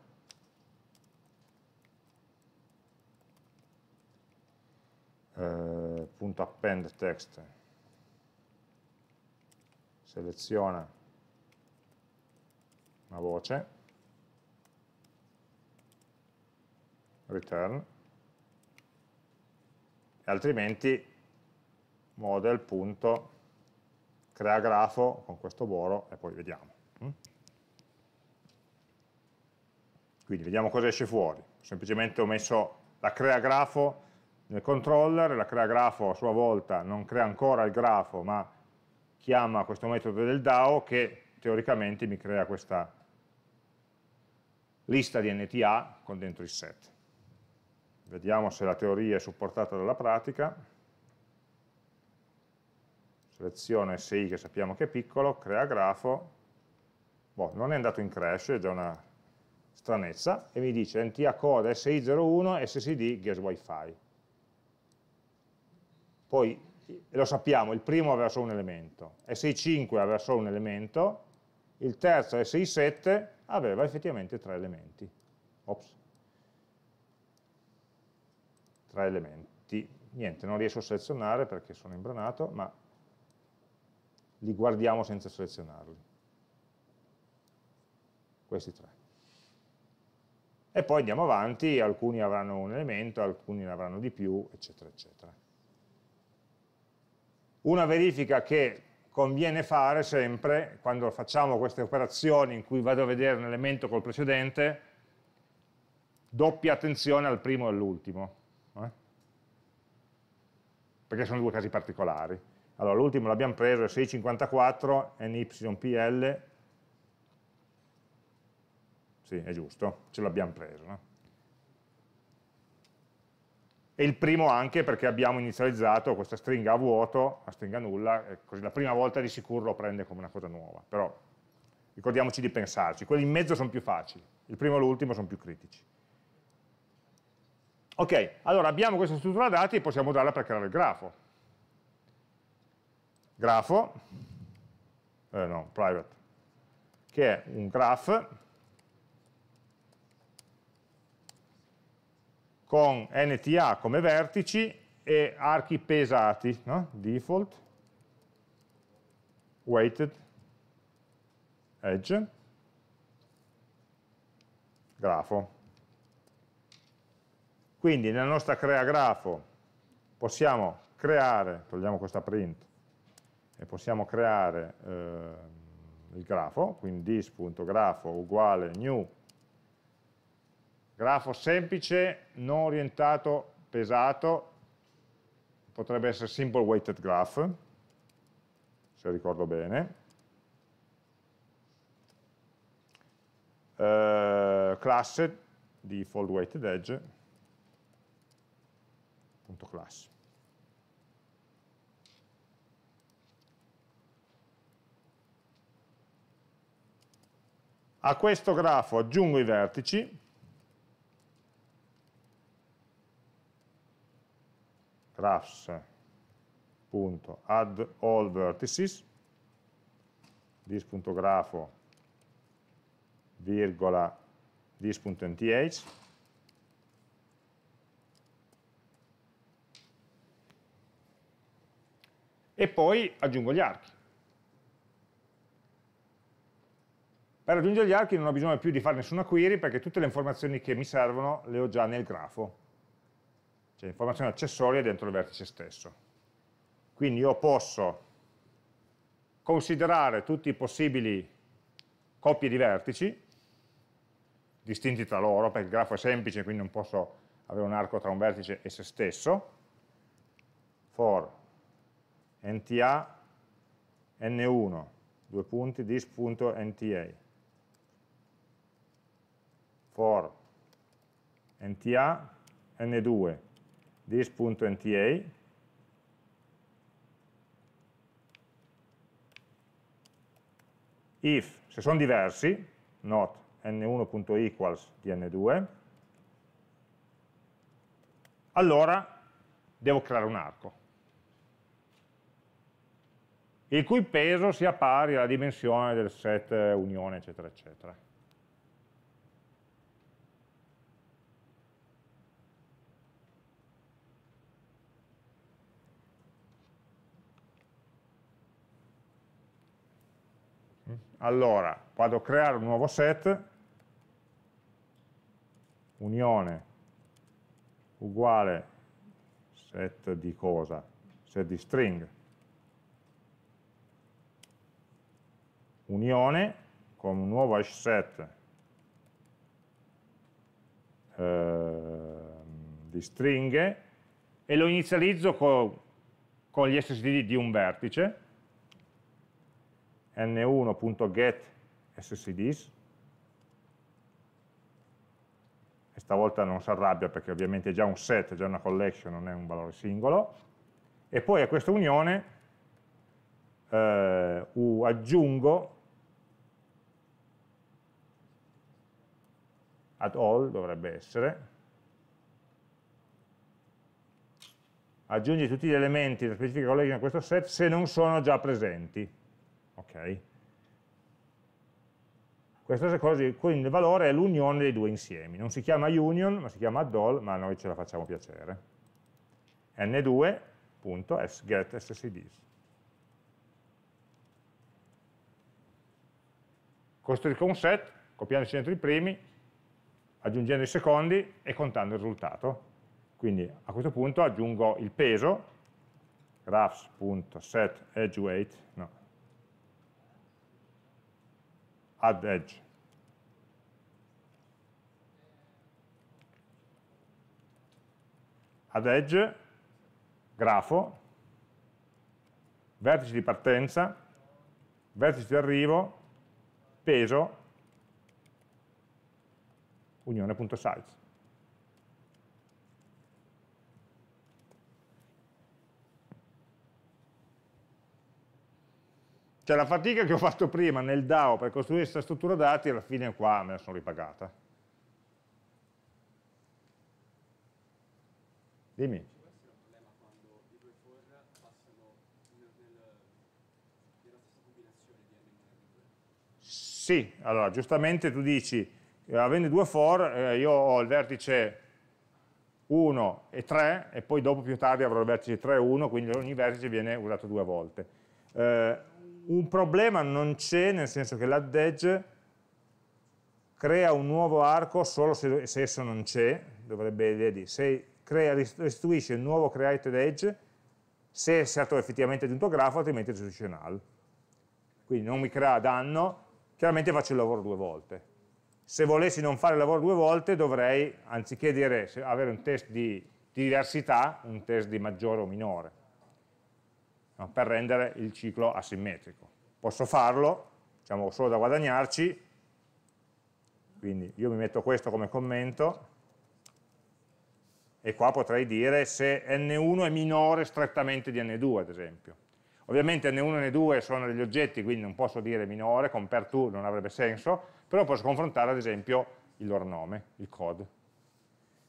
Eh, punto append text seleziona una voce return e altrimenti model punto crea grafo con questo boro e poi vediamo mm? quindi vediamo cosa esce fuori semplicemente ho messo la crea grafo nel controller, la crea grafo a sua volta non crea ancora il grafo ma chiama questo metodo del DAO che teoricamente mi crea questa lista di NTA con dentro il set. Vediamo se la teoria è supportata dalla pratica. Seleziona SI che sappiamo che è piccolo, crea grafo. Boh, non è andato in crash, è già una stranezza, e mi dice NTA code SI01 SSD guest wifi. Poi lo sappiamo, il primo aveva solo un elemento, SI5 aveva solo un elemento, il terzo SI7 aveva effettivamente tre elementi. Ops. Tre elementi. Niente, non riesco a selezionare perché sono imbranato, ma li guardiamo senza selezionarli. Questi tre. E poi andiamo avanti, alcuni avranno un elemento, alcuni ne avranno di più, eccetera, eccetera. Una verifica che conviene fare sempre quando facciamo queste operazioni in cui vado a vedere un elemento col precedente, doppia attenzione al primo e all'ultimo, eh? perché sono due casi particolari. Allora, l'ultimo l'abbiamo preso, è 654, NYPL, sì, è giusto, ce l'abbiamo preso. No? e il primo anche perché abbiamo inizializzato questa stringa a vuoto, a stringa nulla, e così la prima volta di sicuro lo prende come una cosa nuova, però ricordiamoci di pensarci, quelli in mezzo sono più facili, il primo e l'ultimo sono più critici. Ok, allora abbiamo questa struttura dati e possiamo usarla per creare il grafo. Grafo, eh no, private, che è un graph con NTA come vertici e archi pesati, no? default, weighted, edge, grafo. Quindi nella nostra crea grafo possiamo creare, togliamo questa print, e possiamo creare eh, il grafo, quindi dis.grafo uguale new grafo semplice, non orientato, pesato, potrebbe essere simple weighted graph, se ricordo bene. Uh, classe di fold weighted edge, punto class. A questo grafo aggiungo i vertici, graphs.add all vertices dis.grafo virgola dis.nth e poi aggiungo gli archi. Per aggiungere gli archi non ho bisogno più di fare nessuna query perché tutte le informazioni che mi servono le ho già nel grafo cioè informazione accessoria dentro il vertice stesso. Quindi io posso considerare tutti i possibili coppie di vertici, distinti tra loro, perché il grafo è semplice, quindi non posso avere un arco tra un vertice e se stesso, for nta n1, due punti, dis.nta, for nta n2, this.nta if, se sono diversi, not n1.equals di n2, allora devo creare un arco, il cui peso sia pari alla dimensione del set unione, eccetera, eccetera. Allora, vado a creare un nuovo set, unione uguale set di cosa? Set di string. Unione con un nuovo hash set eh, di stringhe e lo inizializzo con, con gli SSD di un vertice n1.get SSDs e stavolta non si arrabbia perché ovviamente è già un set, è già una collection, non è un valore singolo e poi a questa unione eh, aggiungo at all dovrebbe essere aggiungi tutti gli elementi della specifica collection a questo set se non sono già presenti ok? Queste stesse cose, quindi il valore è l'unione dei due insiemi, non si chiama union, ma si chiama addall, ma noi ce la facciamo piacere. n2.sgetSCDs. Costruisco un set, copiando il centro i primi, aggiungendo i secondi e contando il risultato. Quindi a questo punto aggiungo il peso, graphs.setEdgeWeight, no, ad edge. Ad edge, grafo, vertice di partenza, vertice di arrivo, peso, unione.size. Cioè la fatica che ho fatto prima nel DAO per costruire questa struttura dati, alla fine qua me la sono ripagata. Dimmi. Sì, allora giustamente tu dici, eh, avendo due for, eh, io ho il vertice 1 e 3 e poi dopo più tardi avrò il vertice 3 e 1, quindi ogni vertice viene usato due volte. Eh, un problema non c'è, nel senso che l'add edge crea un nuovo arco solo se, se esso non c'è, dovrebbe dire se crea, restituisce il nuovo created edge se è stato effettivamente aggiunto grafo, altrimenti restituisce null. Quindi non mi crea danno, chiaramente faccio il lavoro due volte. Se volessi non fare il lavoro due volte dovrei, anziché dire, avere un test di diversità, un test di maggiore o minore no? per rendere il ciclo asimmetrico. Posso farlo, diciamo solo da guadagnarci, quindi io mi metto questo come commento e qua potrei dire se n1 è minore strettamente di n2 ad esempio. Ovviamente n1 e n2 sono degli oggetti, quindi non posso dire minore, con compare to non avrebbe senso, però posso confrontare ad esempio il loro nome, il code.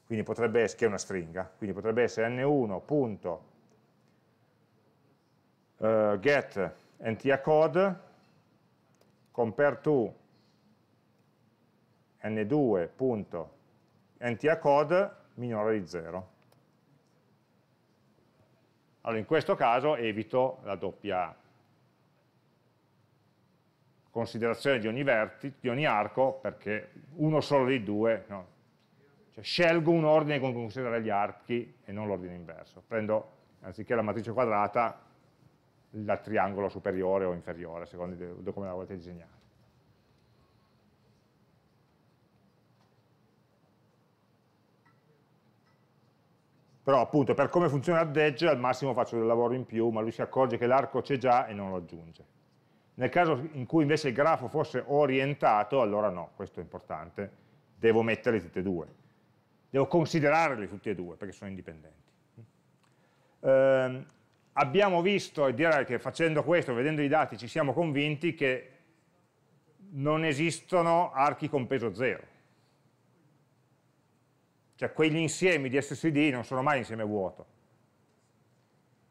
Quindi potrebbe essere, che è una stringa, quindi potrebbe essere n1 uh, get NTA code compare to n2.nTA code minore di 0. Allora in questo caso evito la doppia considerazione di ogni, vertice, di ogni arco perché uno solo dei due, no. cioè, scelgo un ordine con cui considerare gli archi e non l'ordine inverso. Prendo anziché la matrice quadrata il triangolo superiore o inferiore, secondo di, come la volete disegnare. Però appunto per come funziona Edge al massimo faccio del lavoro in più, ma lui si accorge che l'arco c'è già e non lo aggiunge. Nel caso in cui invece il grafo fosse orientato, allora no, questo è importante, devo metterli tutti e due. Devo considerarli tutti e due perché sono indipendenti. Ehm, abbiamo visto, e direi che facendo questo, vedendo i dati, ci siamo convinti che non esistono archi con peso zero. Cioè quegli insiemi di SSD non sono mai insieme vuoto.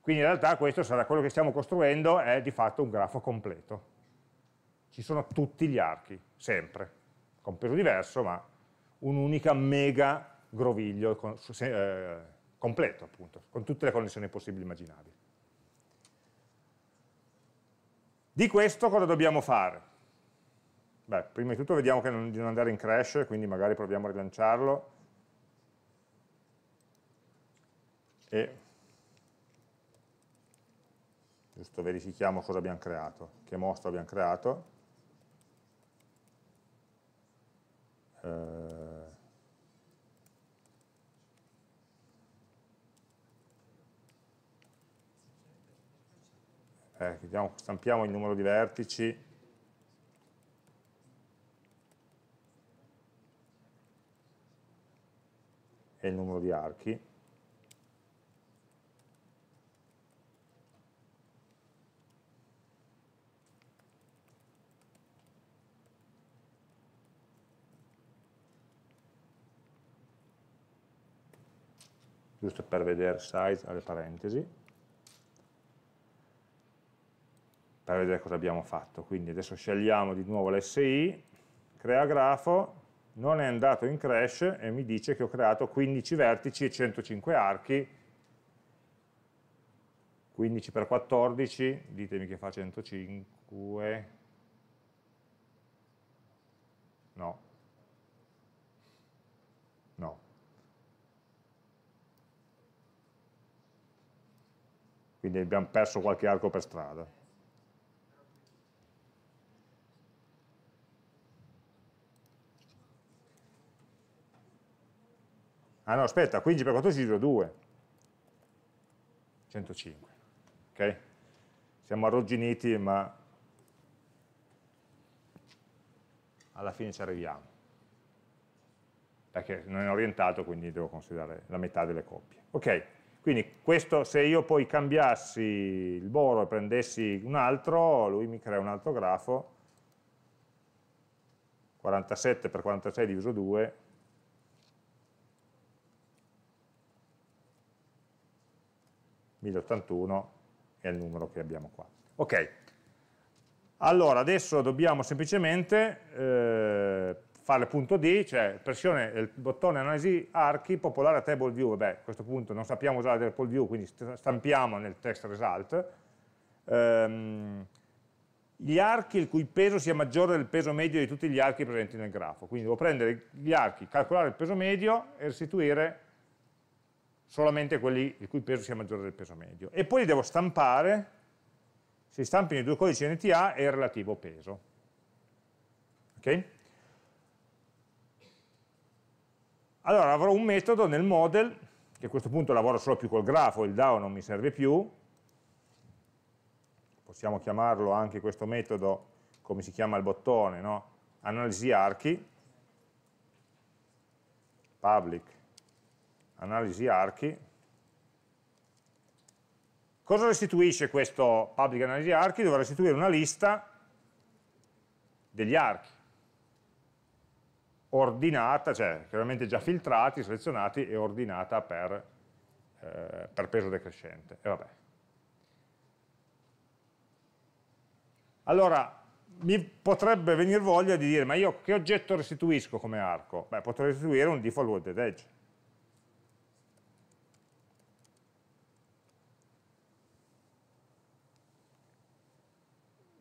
Quindi in realtà questo sarà quello che stiamo costruendo, è di fatto un grafo completo. Ci sono tutti gli archi, sempre, con peso diverso, ma un'unica mega groviglio eh, completo, appunto, con tutte le connessioni possibili e immaginabili. Di questo cosa dobbiamo fare? Beh, prima di tutto vediamo che non, di non andare in crash, quindi magari proviamo a rilanciarlo. E giusto verifichiamo cosa abbiamo creato, che mostro abbiamo creato. Eh, eh, diciamo, stampiamo il numero di vertici e il numero di archi giusto per vedere size alle parentesi per vedere cosa abbiamo fatto. Quindi adesso scegliamo di nuovo l'SI, crea grafo, non è andato in crash e mi dice che ho creato 15 vertici e 105 archi, 15 per 14, ditemi che fa 105, no, no. Quindi abbiamo perso qualche arco per strada. Ah no, aspetta, 15 per 14 diviso 2. 105. Ok? Siamo arrugginiti, ma alla fine ci arriviamo. Perché non è orientato, quindi devo considerare la metà delle coppie. Ok, quindi questo, se io poi cambiassi il boro e prendessi un altro, lui mi crea un altro grafo, 47 per 46 diviso 2, 1081 è il numero che abbiamo qua. Ok, allora adesso dobbiamo semplicemente eh, fare il punto D, cioè pressione il bottone analisi archi, popolare a table view, beh a questo punto non sappiamo usare table view, quindi stampiamo nel text result, ehm, gli archi il cui peso sia maggiore del peso medio di tutti gli archi presenti nel grafo, quindi devo prendere gli archi, calcolare il peso medio e restituire solamente quelli il cui peso sia maggiore del peso medio. E poi li devo stampare, si stampano i due codici NTA e il relativo peso. Ok? Allora avrò un metodo nel model, che a questo punto lavoro solo più col grafo, il DAO non mi serve più, possiamo chiamarlo anche questo metodo, come si chiama il bottone, no? analisi archi, public analisi archi. Cosa restituisce questo public analisi archi? Dovrà restituire una lista degli archi, ordinata, cioè chiaramente già filtrati, selezionati e ordinata per, eh, per peso decrescente. E vabbè. Allora, mi potrebbe venire voglia di dire, ma io che oggetto restituisco come arco? Beh, potrei restituire un default edge.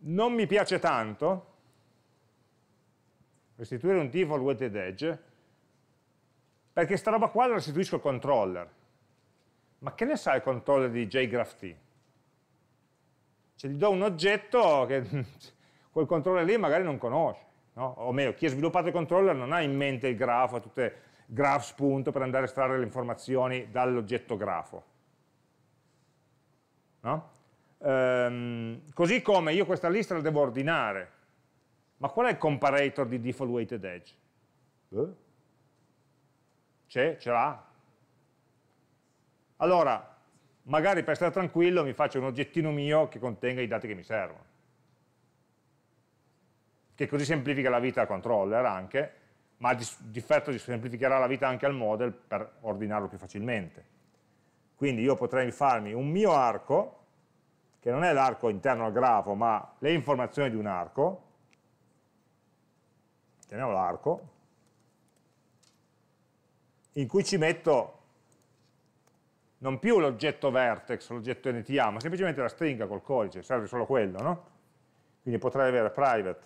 non mi piace tanto restituire un default weighted edge perché sta roba qua la restituisco al controller ma che ne sa il controller di jgraph cioè gli do un oggetto che quel controller lì magari non conosce no? o meglio chi ha sviluppato il controller non ha in mente il grafo tutte graphs per andare a estrarre le informazioni dall'oggetto grafo no? Ehm, così come io questa lista la devo ordinare, ma qual è il comparator di default weighted edge? Eh? C'è? Ce l'ha? Allora, magari per stare tranquillo mi faccio un oggettino mio che contenga i dati che mi servono. Che così semplifica la vita al controller anche, ma di, di semplificherà la vita anche al model per ordinarlo più facilmente. Quindi io potrei farmi un mio arco che non è l'arco interno al grafo, ma le informazioni di un arco, teniamo l'arco, in cui ci metto non più l'oggetto vertex, l'oggetto NTA, ma semplicemente la stringa col codice, serve solo quello, no? Quindi potrei avere private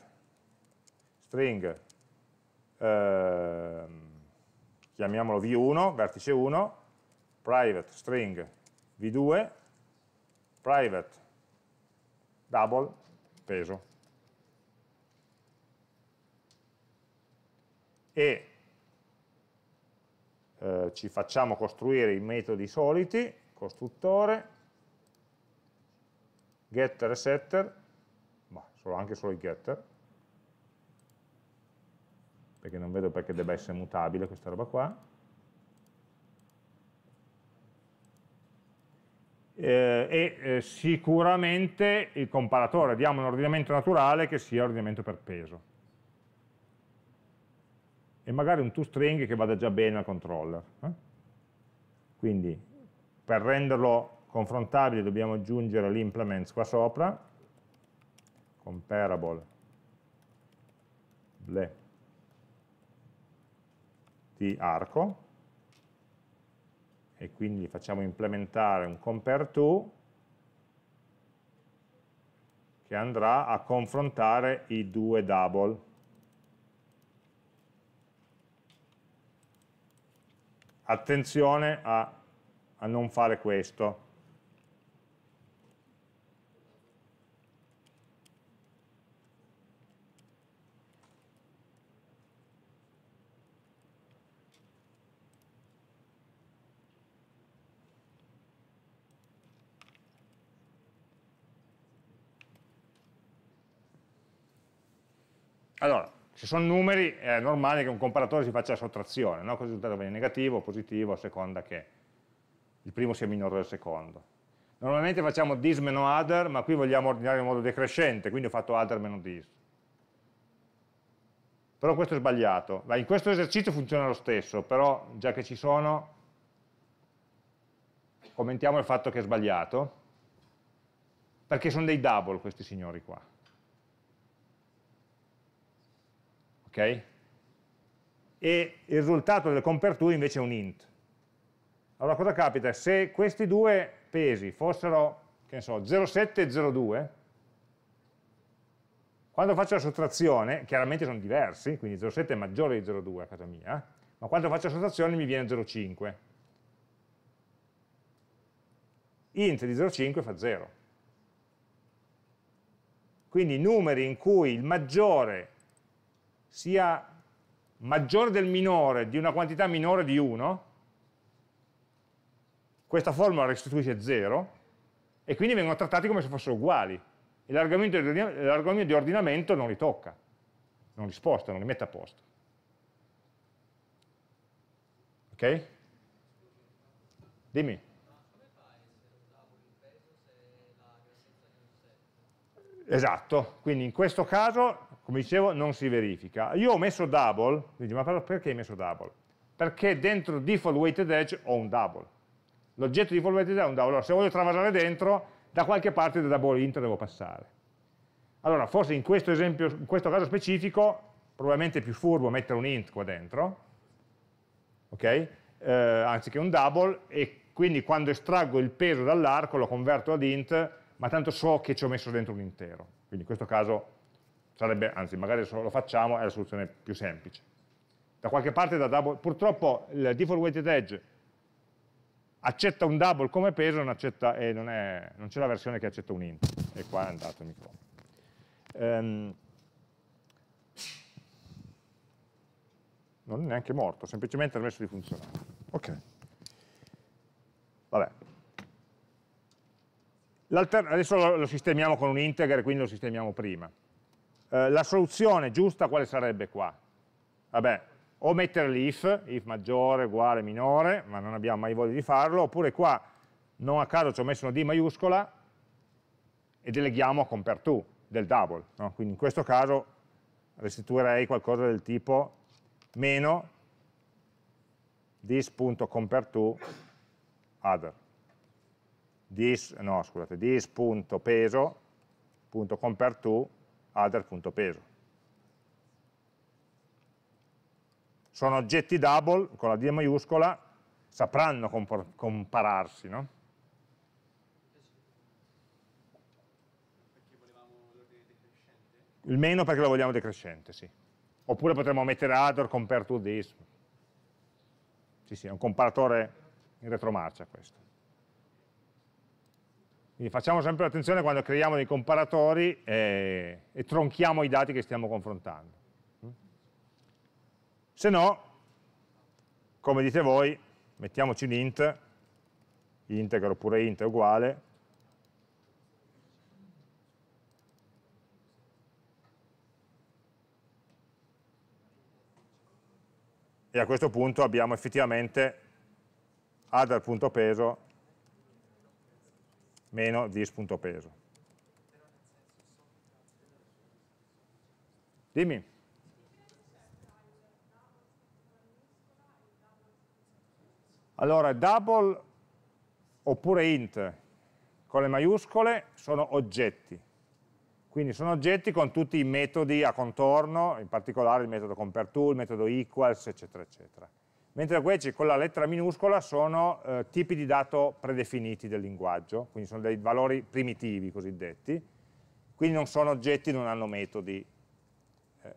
string, eh, chiamiamolo v1, vertice 1, private string v2, private double peso. E eh, ci facciamo costruire i metodi soliti, costruttore, getter e setter, ma solo, anche solo i getter, perché non vedo perché debba essere mutabile questa roba qua, eh, e eh, sicuramente il comparatore, diamo un ordinamento naturale che sia ordinamento per peso. E magari un toString che vada già bene al controller. Eh? Quindi per renderlo confrontabile dobbiamo aggiungere l'implements qua sopra, comparable, ble, di arco, e quindi facciamo implementare un compare to che andrà a confrontare i due double. Attenzione a, a non fare questo, allora, se sono numeri, è normale che un comparatore si faccia la sottrazione, no? così il risultato viene negativo o positivo a seconda che il primo sia minore del secondo. Normalmente facciamo dis meno other, ma qui vogliamo ordinare in modo decrescente, quindi ho fatto other meno dis. Però questo è sbagliato. In questo esercizio funziona lo stesso, però già che ci sono, commentiamo il fatto che è sbagliato, perché sono dei double questi signori qua. okay? e il risultato del comperture invece è un int. Allora cosa capita? Se questi due pesi fossero, che ne so, 0,7 e 0,2, quando faccio la sottrazione, chiaramente sono diversi, quindi 0,7 è maggiore di 0,2 a casa mia, ma quando faccio la sottrazione mi viene 0,5. Int di 0,5 fa 0. Quindi i numeri in cui il maggiore sia maggiore del minore di una quantità minore di 1, questa formula restituisce 0 e quindi vengono trattati come se fossero uguali e l'argomento di ordinamento non li tocca, non li sposta, non li mette a posto. Ok? Dimmi. Esatto, quindi in questo caso come dicevo non si verifica. Io ho messo double, quindi, ma perché hai messo double? Perché dentro default weighted edge ho un double. L'oggetto default weighted edge è un double, allora se voglio traversare dentro, da qualche parte da double int devo passare. Allora, forse in questo, esempio, in questo caso specifico, probabilmente è più furbo mettere un int qua dentro, okay? eh, anziché un double, e quindi quando estraggo il peso dall'arco lo converto ad int, ma tanto so che ci ho messo dentro un intero. Quindi in questo caso Sarebbe, anzi, magari lo facciamo, è la soluzione più semplice. Da qualche parte da double, purtroppo il default weighted edge accetta un double come peso non accetta, eh, non, c'è la versione che accetta un int e qua è andato il microfono ehm, non è neanche morto semplicemente ha smesso di funzionare ok vabbè adesso lo, lo sistemiamo con un integer quindi lo sistemiamo prima eh, la soluzione giusta quale sarebbe qua? Vabbè, o mettere l'if, if maggiore, uguale, minore, ma non abbiamo mai voglia di farlo, oppure qua non a caso ci ho messo una D maiuscola e deleghiamo a compare to del double. No? Quindi in questo caso restituirei qualcosa del tipo meno this.compareTo other. This, no, scusate, this.peso.compareTo other.peso. Sono oggetti double, con la D maiuscola, sapranno compararsi, no? Il meno perché lo vogliamo decrescente, sì. Oppure potremmo mettere other compare to this. Sì, sì, è un comparatore in retromarcia questo. Quindi facciamo sempre attenzione quando creiamo dei comparatori e, eh, e tronchiamo i dati che stiamo confrontando. Mm? Se no, come dite voi, mettiamoci un int, integer oppure int è uguale, e a questo punto abbiamo effettivamente adder.peso meno dis.peso. Dimmi. Allora, double oppure int con le maiuscole sono oggetti. Quindi sono oggetti con tutti i metodi a contorno, in particolare il metodo compareTo, il metodo equals, eccetera, eccetera mentre la invece con la lettera minuscola sono eh, tipi di dato predefiniti del linguaggio, quindi sono dei valori primitivi cosiddetti, quindi non sono oggetti, non hanno metodi. Eh.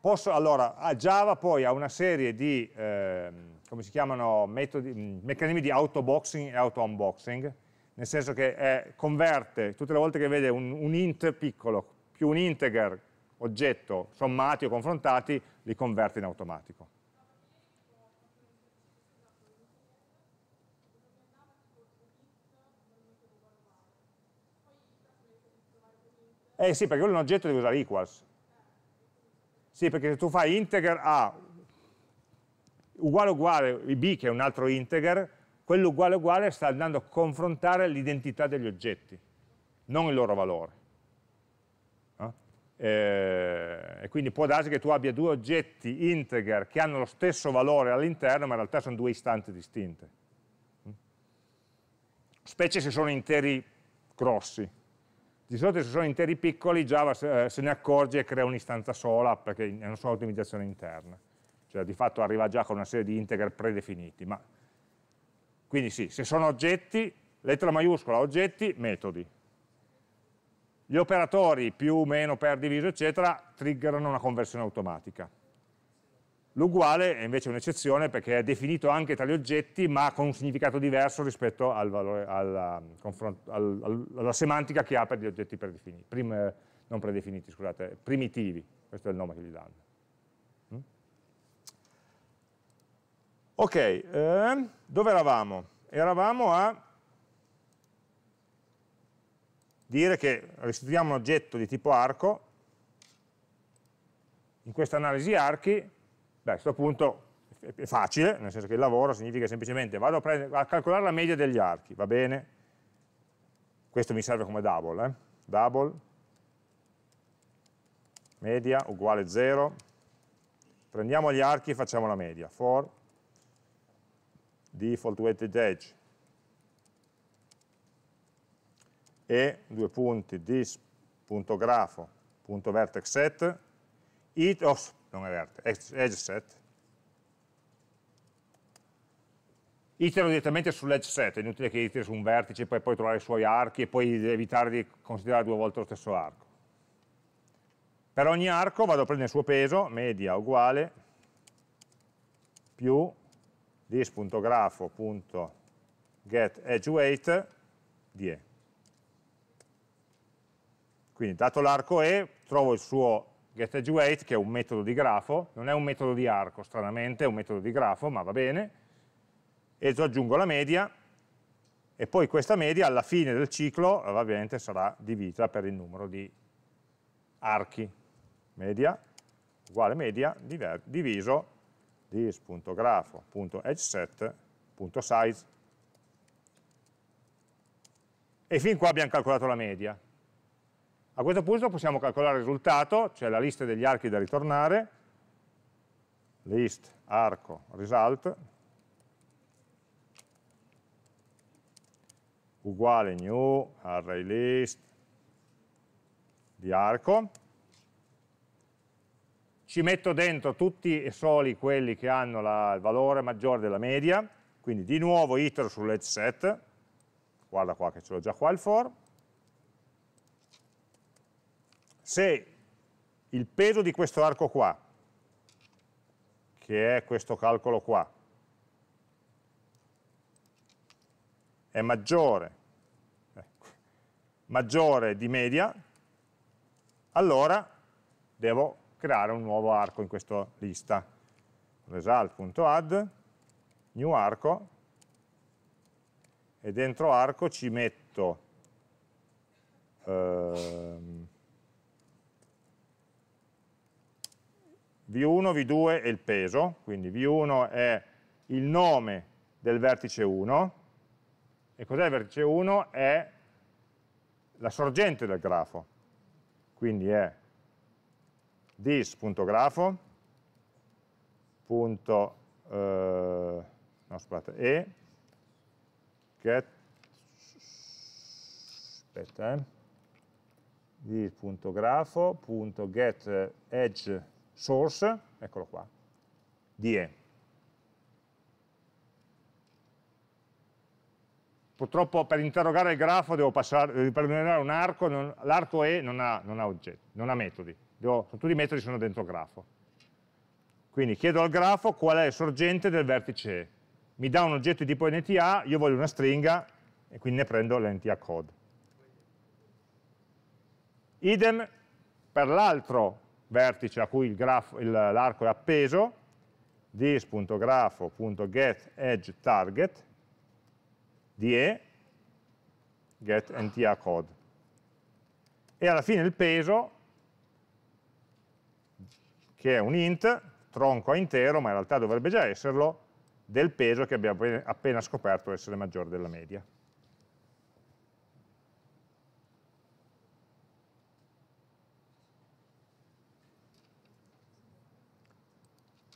Posso, allora, a Java poi ha una serie di, eh, come si chiamano, metodi, mm, meccanismi di autoboxing e auto-unboxing, nel senso che eh, converte, tutte le volte che vede un, un int piccolo più un integer oggetto sommati o confrontati, li converte in automatico. Eh sì, perché quello è un oggetto, devi usare equals. Sì, perché se tu fai integer A uguale uguale B, che è un altro integer, quello uguale uguale sta andando a confrontare l'identità degli oggetti, non il loro valore eh, e quindi può darsi che tu abbia due oggetti integer che hanno lo stesso valore all'interno ma in realtà sono due istanze distinte mm? specie se sono interi grossi di solito se sono interi piccoli Java se, eh, ne accorge e crea un'istanza sola perché è una sua ottimizzazione interna cioè di fatto arriva già con una serie di integer predefiniti ma... quindi sì, se sono oggetti lettera maiuscola, oggetti, metodi gli operatori più o meno per diviso eccetera triggerano una conversione automatica. L'uguale è invece un'eccezione perché è definito anche tra gli oggetti ma con un significato diverso rispetto al valore, alla, um, alla, semantica che ha per gli oggetti predefiniti, prim, non predefiniti, scusate, primitivi, questo è il nome che gli danno. Mm? Ok, eh, dove eravamo? Eravamo a dire che restituiamo un oggetto di tipo arco, in questa analisi archi, beh, a questo punto è facile, nel senso che il lavoro significa semplicemente vado a, prendere, a calcolare la media degli archi, va bene? Questo mi serve come double, eh? double, media uguale 0, prendiamo gli archi e facciamo la media, for default weighted edge e due punti dis.grafo.vertexSet it, oh, non è vertex, edge set itero direttamente sull'edge set, è inutile che iteri su un vertice e poi trovare i suoi archi e poi evitare di considerare due volte lo stesso arco. Per ogni arco vado a prendere il suo peso, media uguale, più dis.grafo.getEdgeWeight, di E. Quindi dato l'arco E trovo il suo getEdgeWeight che è un metodo di grafo, non è un metodo di arco, stranamente è un metodo di grafo, ma va bene, e aggiungo la media e poi questa media alla fine del ciclo ovviamente sarà divisa per il numero di archi. Media uguale media diviso dis.grafo.edgeset.size e fin qua abbiamo calcolato la media. A questo punto possiamo calcolare il risultato, cioè la lista degli archi da ritornare, list, arco, result, uguale new, array list di arco, ci metto dentro tutti e soli quelli che hanno la, il valore maggiore della media, quindi di nuovo iter sull'edge set, guarda qua che ce l'ho già qua il for, se il peso di questo arco qua, che è questo calcolo qua, è maggiore, ecco, maggiore di media, allora devo creare un nuovo arco in questa lista. Result.add, new arco, e dentro arco ci metto... Ehm, V1, V2 è il peso, quindi V1 è il nome del vertice 1, e cos'è il vertice 1? È la sorgente del grafo, quindi è dis.grafo, punto, eh, no scusate, e get, aspetta, eh, dis.grafo, source, eccolo qua, DE. Purtroppo per interrogare il grafo devo passare, preliminare un arco, l'arco E non ha, non ha, oggetti, non ha metodi, devo, tutti i metodi sono dentro il grafo. Quindi chiedo al grafo qual è il sorgente del vertice E. Mi dà un oggetto di tipo NTA, io voglio una stringa e quindi ne prendo l'NTA code. Idem per l'altro vertice a cui l'arco è appeso, this.grafo.getEdgeTarget DE getNTACode. E alla fine il peso, che è un int, tronco a intero, ma in realtà dovrebbe già esserlo, del peso che abbiamo appena scoperto essere maggiore della media.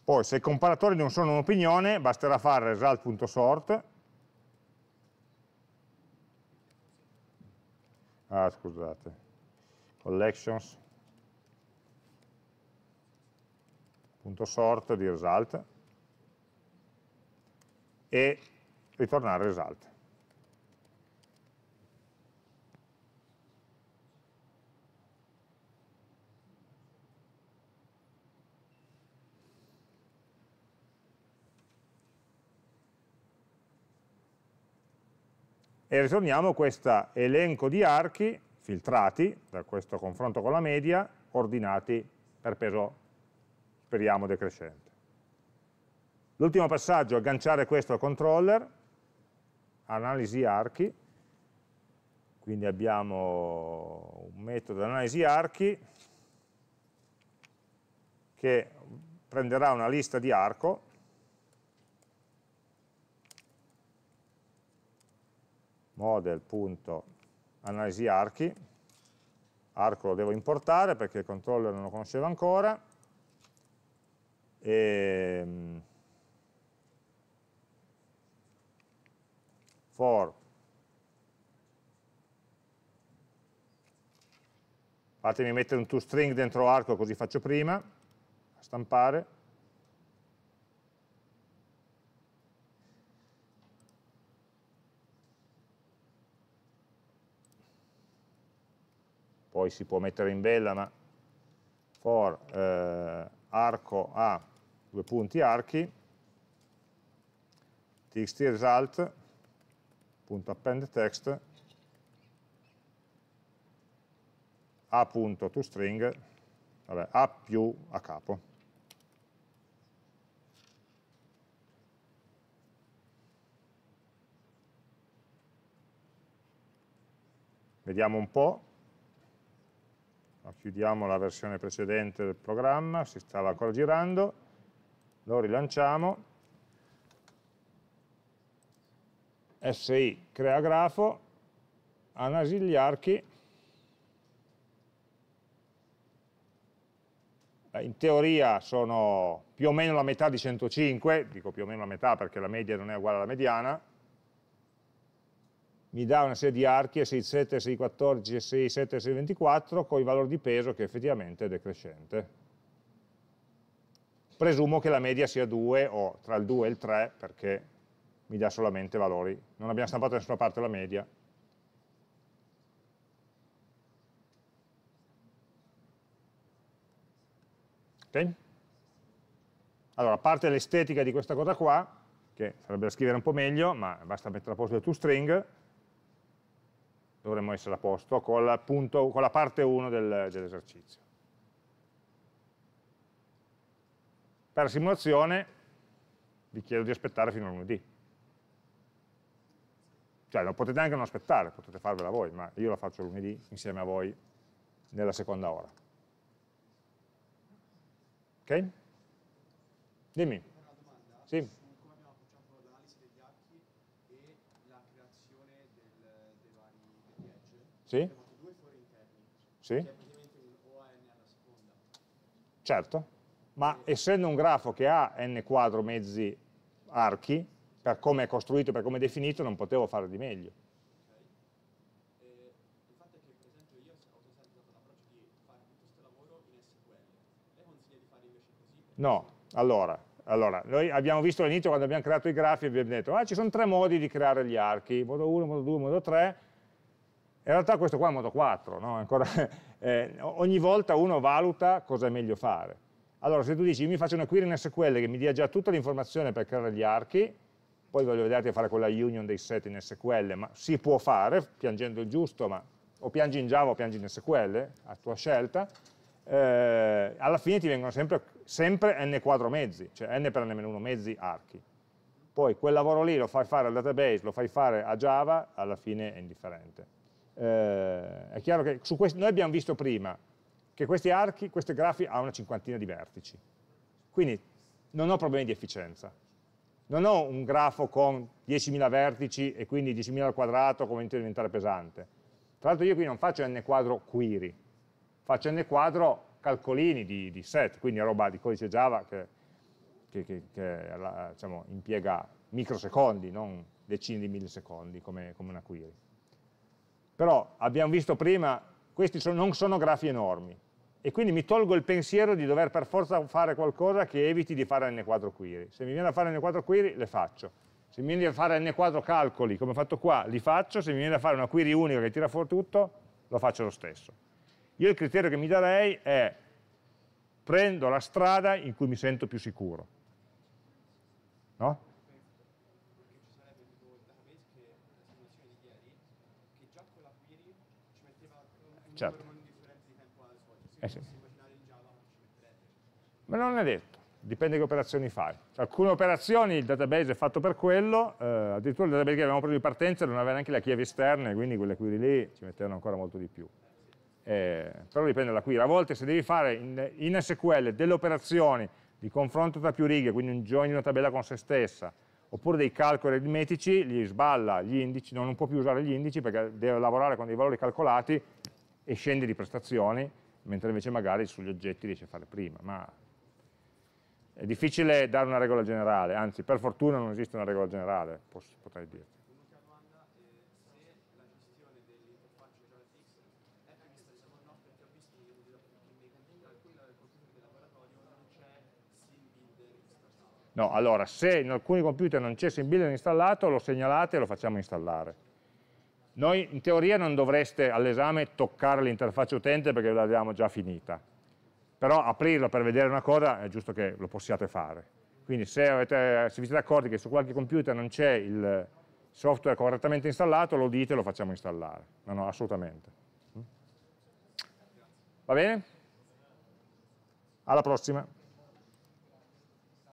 Poi se i comparatori non sono un'opinione, basterà fare result.sort. Ah, scusate. Collections.sort di result e ritornare result. e ritorniamo questo elenco di archi filtrati da questo confronto con la media, ordinati per peso, speriamo, decrescente. L'ultimo passaggio è agganciare questo al controller, analisi archi, quindi abbiamo un metodo analisi archi che prenderà una lista di arco model.analisi archi, arco lo devo importare perché il controller non lo conosceva ancora, e ehm, for fatemi mettere un toString dentro arco così faccio prima, a stampare, poi si può mettere in bella, ma for eh, arco a due punti archi, txt result, punto append text, a.toString, vabbè, a più a capo. Vediamo un po' chiudiamo la versione precedente del programma, si stava ancora girando, lo rilanciamo, SI crea grafo, analisi gli archi, in teoria sono più o meno la metà di 105, dico più o meno la metà perché la media non è uguale alla mediana, mi dà una serie di archi e 7, e 14, e 7, e 24, con il valore di peso che effettivamente è decrescente. Presumo che la media sia 2 o tra il 2 e il 3 perché mi dà solamente valori. Non abbiamo stampato da nessuna parte la media. Ok? Allora, a parte l'estetica di questa cosa qua, che sarebbe da scrivere un po' meglio, ma basta mettere a posto il toString, dovremmo essere a posto con la, punto, con la parte 1 del, dell'esercizio. Per simulazione vi chiedo di aspettare fino a lunedì. Cioè, potete anche non aspettare, potete farvela voi, ma io la faccio lunedì insieme a voi nella seconda ora. Ok? Dimmi. Sì. Sì? Sì? Certo, ma essendo un grafo che ha n quadro mezzi archi, per come è costruito, per come è definito, non potevo fare di meglio. No, allora, allora, noi abbiamo visto all'inizio quando abbiamo creato i grafi, abbiamo detto, ah, ci sono tre modi di creare gli archi, modo 1, modo 2, modo 3, in realtà questo qua è modo 4, no? Ancora, eh, ogni volta uno valuta cosa è meglio fare. Allora, se tu dici, io mi faccio una query in SQL che mi dia già tutta l'informazione per creare gli archi, poi voglio vederti a fare quella union dei set in SQL, ma si può fare, piangendo il giusto, ma o piangi in Java o piangi in SQL, a tua scelta, eh, alla fine ti vengono sempre, sempre n quadro mezzi, cioè n per n-1 mezzi archi. Poi quel lavoro lì lo fai fare al database, lo fai fare a Java, alla fine è indifferente. Eh, è chiaro che questi, noi abbiamo visto prima che questi archi, questi grafi hanno una cinquantina di vertici, quindi non ho problemi di efficienza. Non ho un grafo con 10.000 vertici e quindi 10.000 al quadrato come a diventare pesante. Tra l'altro io qui non faccio n quadro query, faccio n quadro calcolini di, di set, quindi roba di codice Java che, che, che, che diciamo, impiega microsecondi, non decine di millisecondi come, come una query. Però abbiamo visto prima, questi sono, non sono grafi enormi e quindi mi tolgo il pensiero di dover per forza fare qualcosa che eviti di fare n4 query. Se mi viene da fare n4 query le faccio. Se mi viene da fare n4 calcoli, come ho fatto qua, li faccio. Se mi viene da fare una query unica che tira fuori tutto, lo faccio lo stesso. Io il criterio che mi darei è prendo la strada in cui mi sento più sicuro. No? Eh sì. Ma non è detto, dipende che operazioni fai. Alcune operazioni il database è fatto per quello, eh, addirittura il database che avevamo preso di partenza non aveva neanche la chiave esterna, quindi quelle query lì ci mettevano ancora molto di più. Eh, però dipende dalla query. A volte se devi fare in, in SQL delle operazioni di confronto tra più righe, quindi un join di una tabella con se stessa, oppure dei calcoli aritmetici, gli sballa gli indici, non può più usare gli indici perché deve lavorare con dei valori calcolati e scende di prestazioni, mentre invece magari sugli oggetti riesce a fare prima, ma è difficile dare una regola generale, anzi per fortuna non esiste una regola generale, posso, potrei dirti. No, allora, se in alcuni computer non c'è SimBuilder installato, lo segnalate e lo facciamo installare. Noi in teoria non dovreste all'esame toccare l'interfaccia utente perché l'abbiamo già finita, però aprirla per vedere una cosa è giusto che lo possiate fare. Quindi se, avete, se vi siete accorti che su qualche computer non c'è il software correttamente installato, lo dite e lo facciamo installare. No, no, assolutamente. Mm? Va bene? Alla prossima.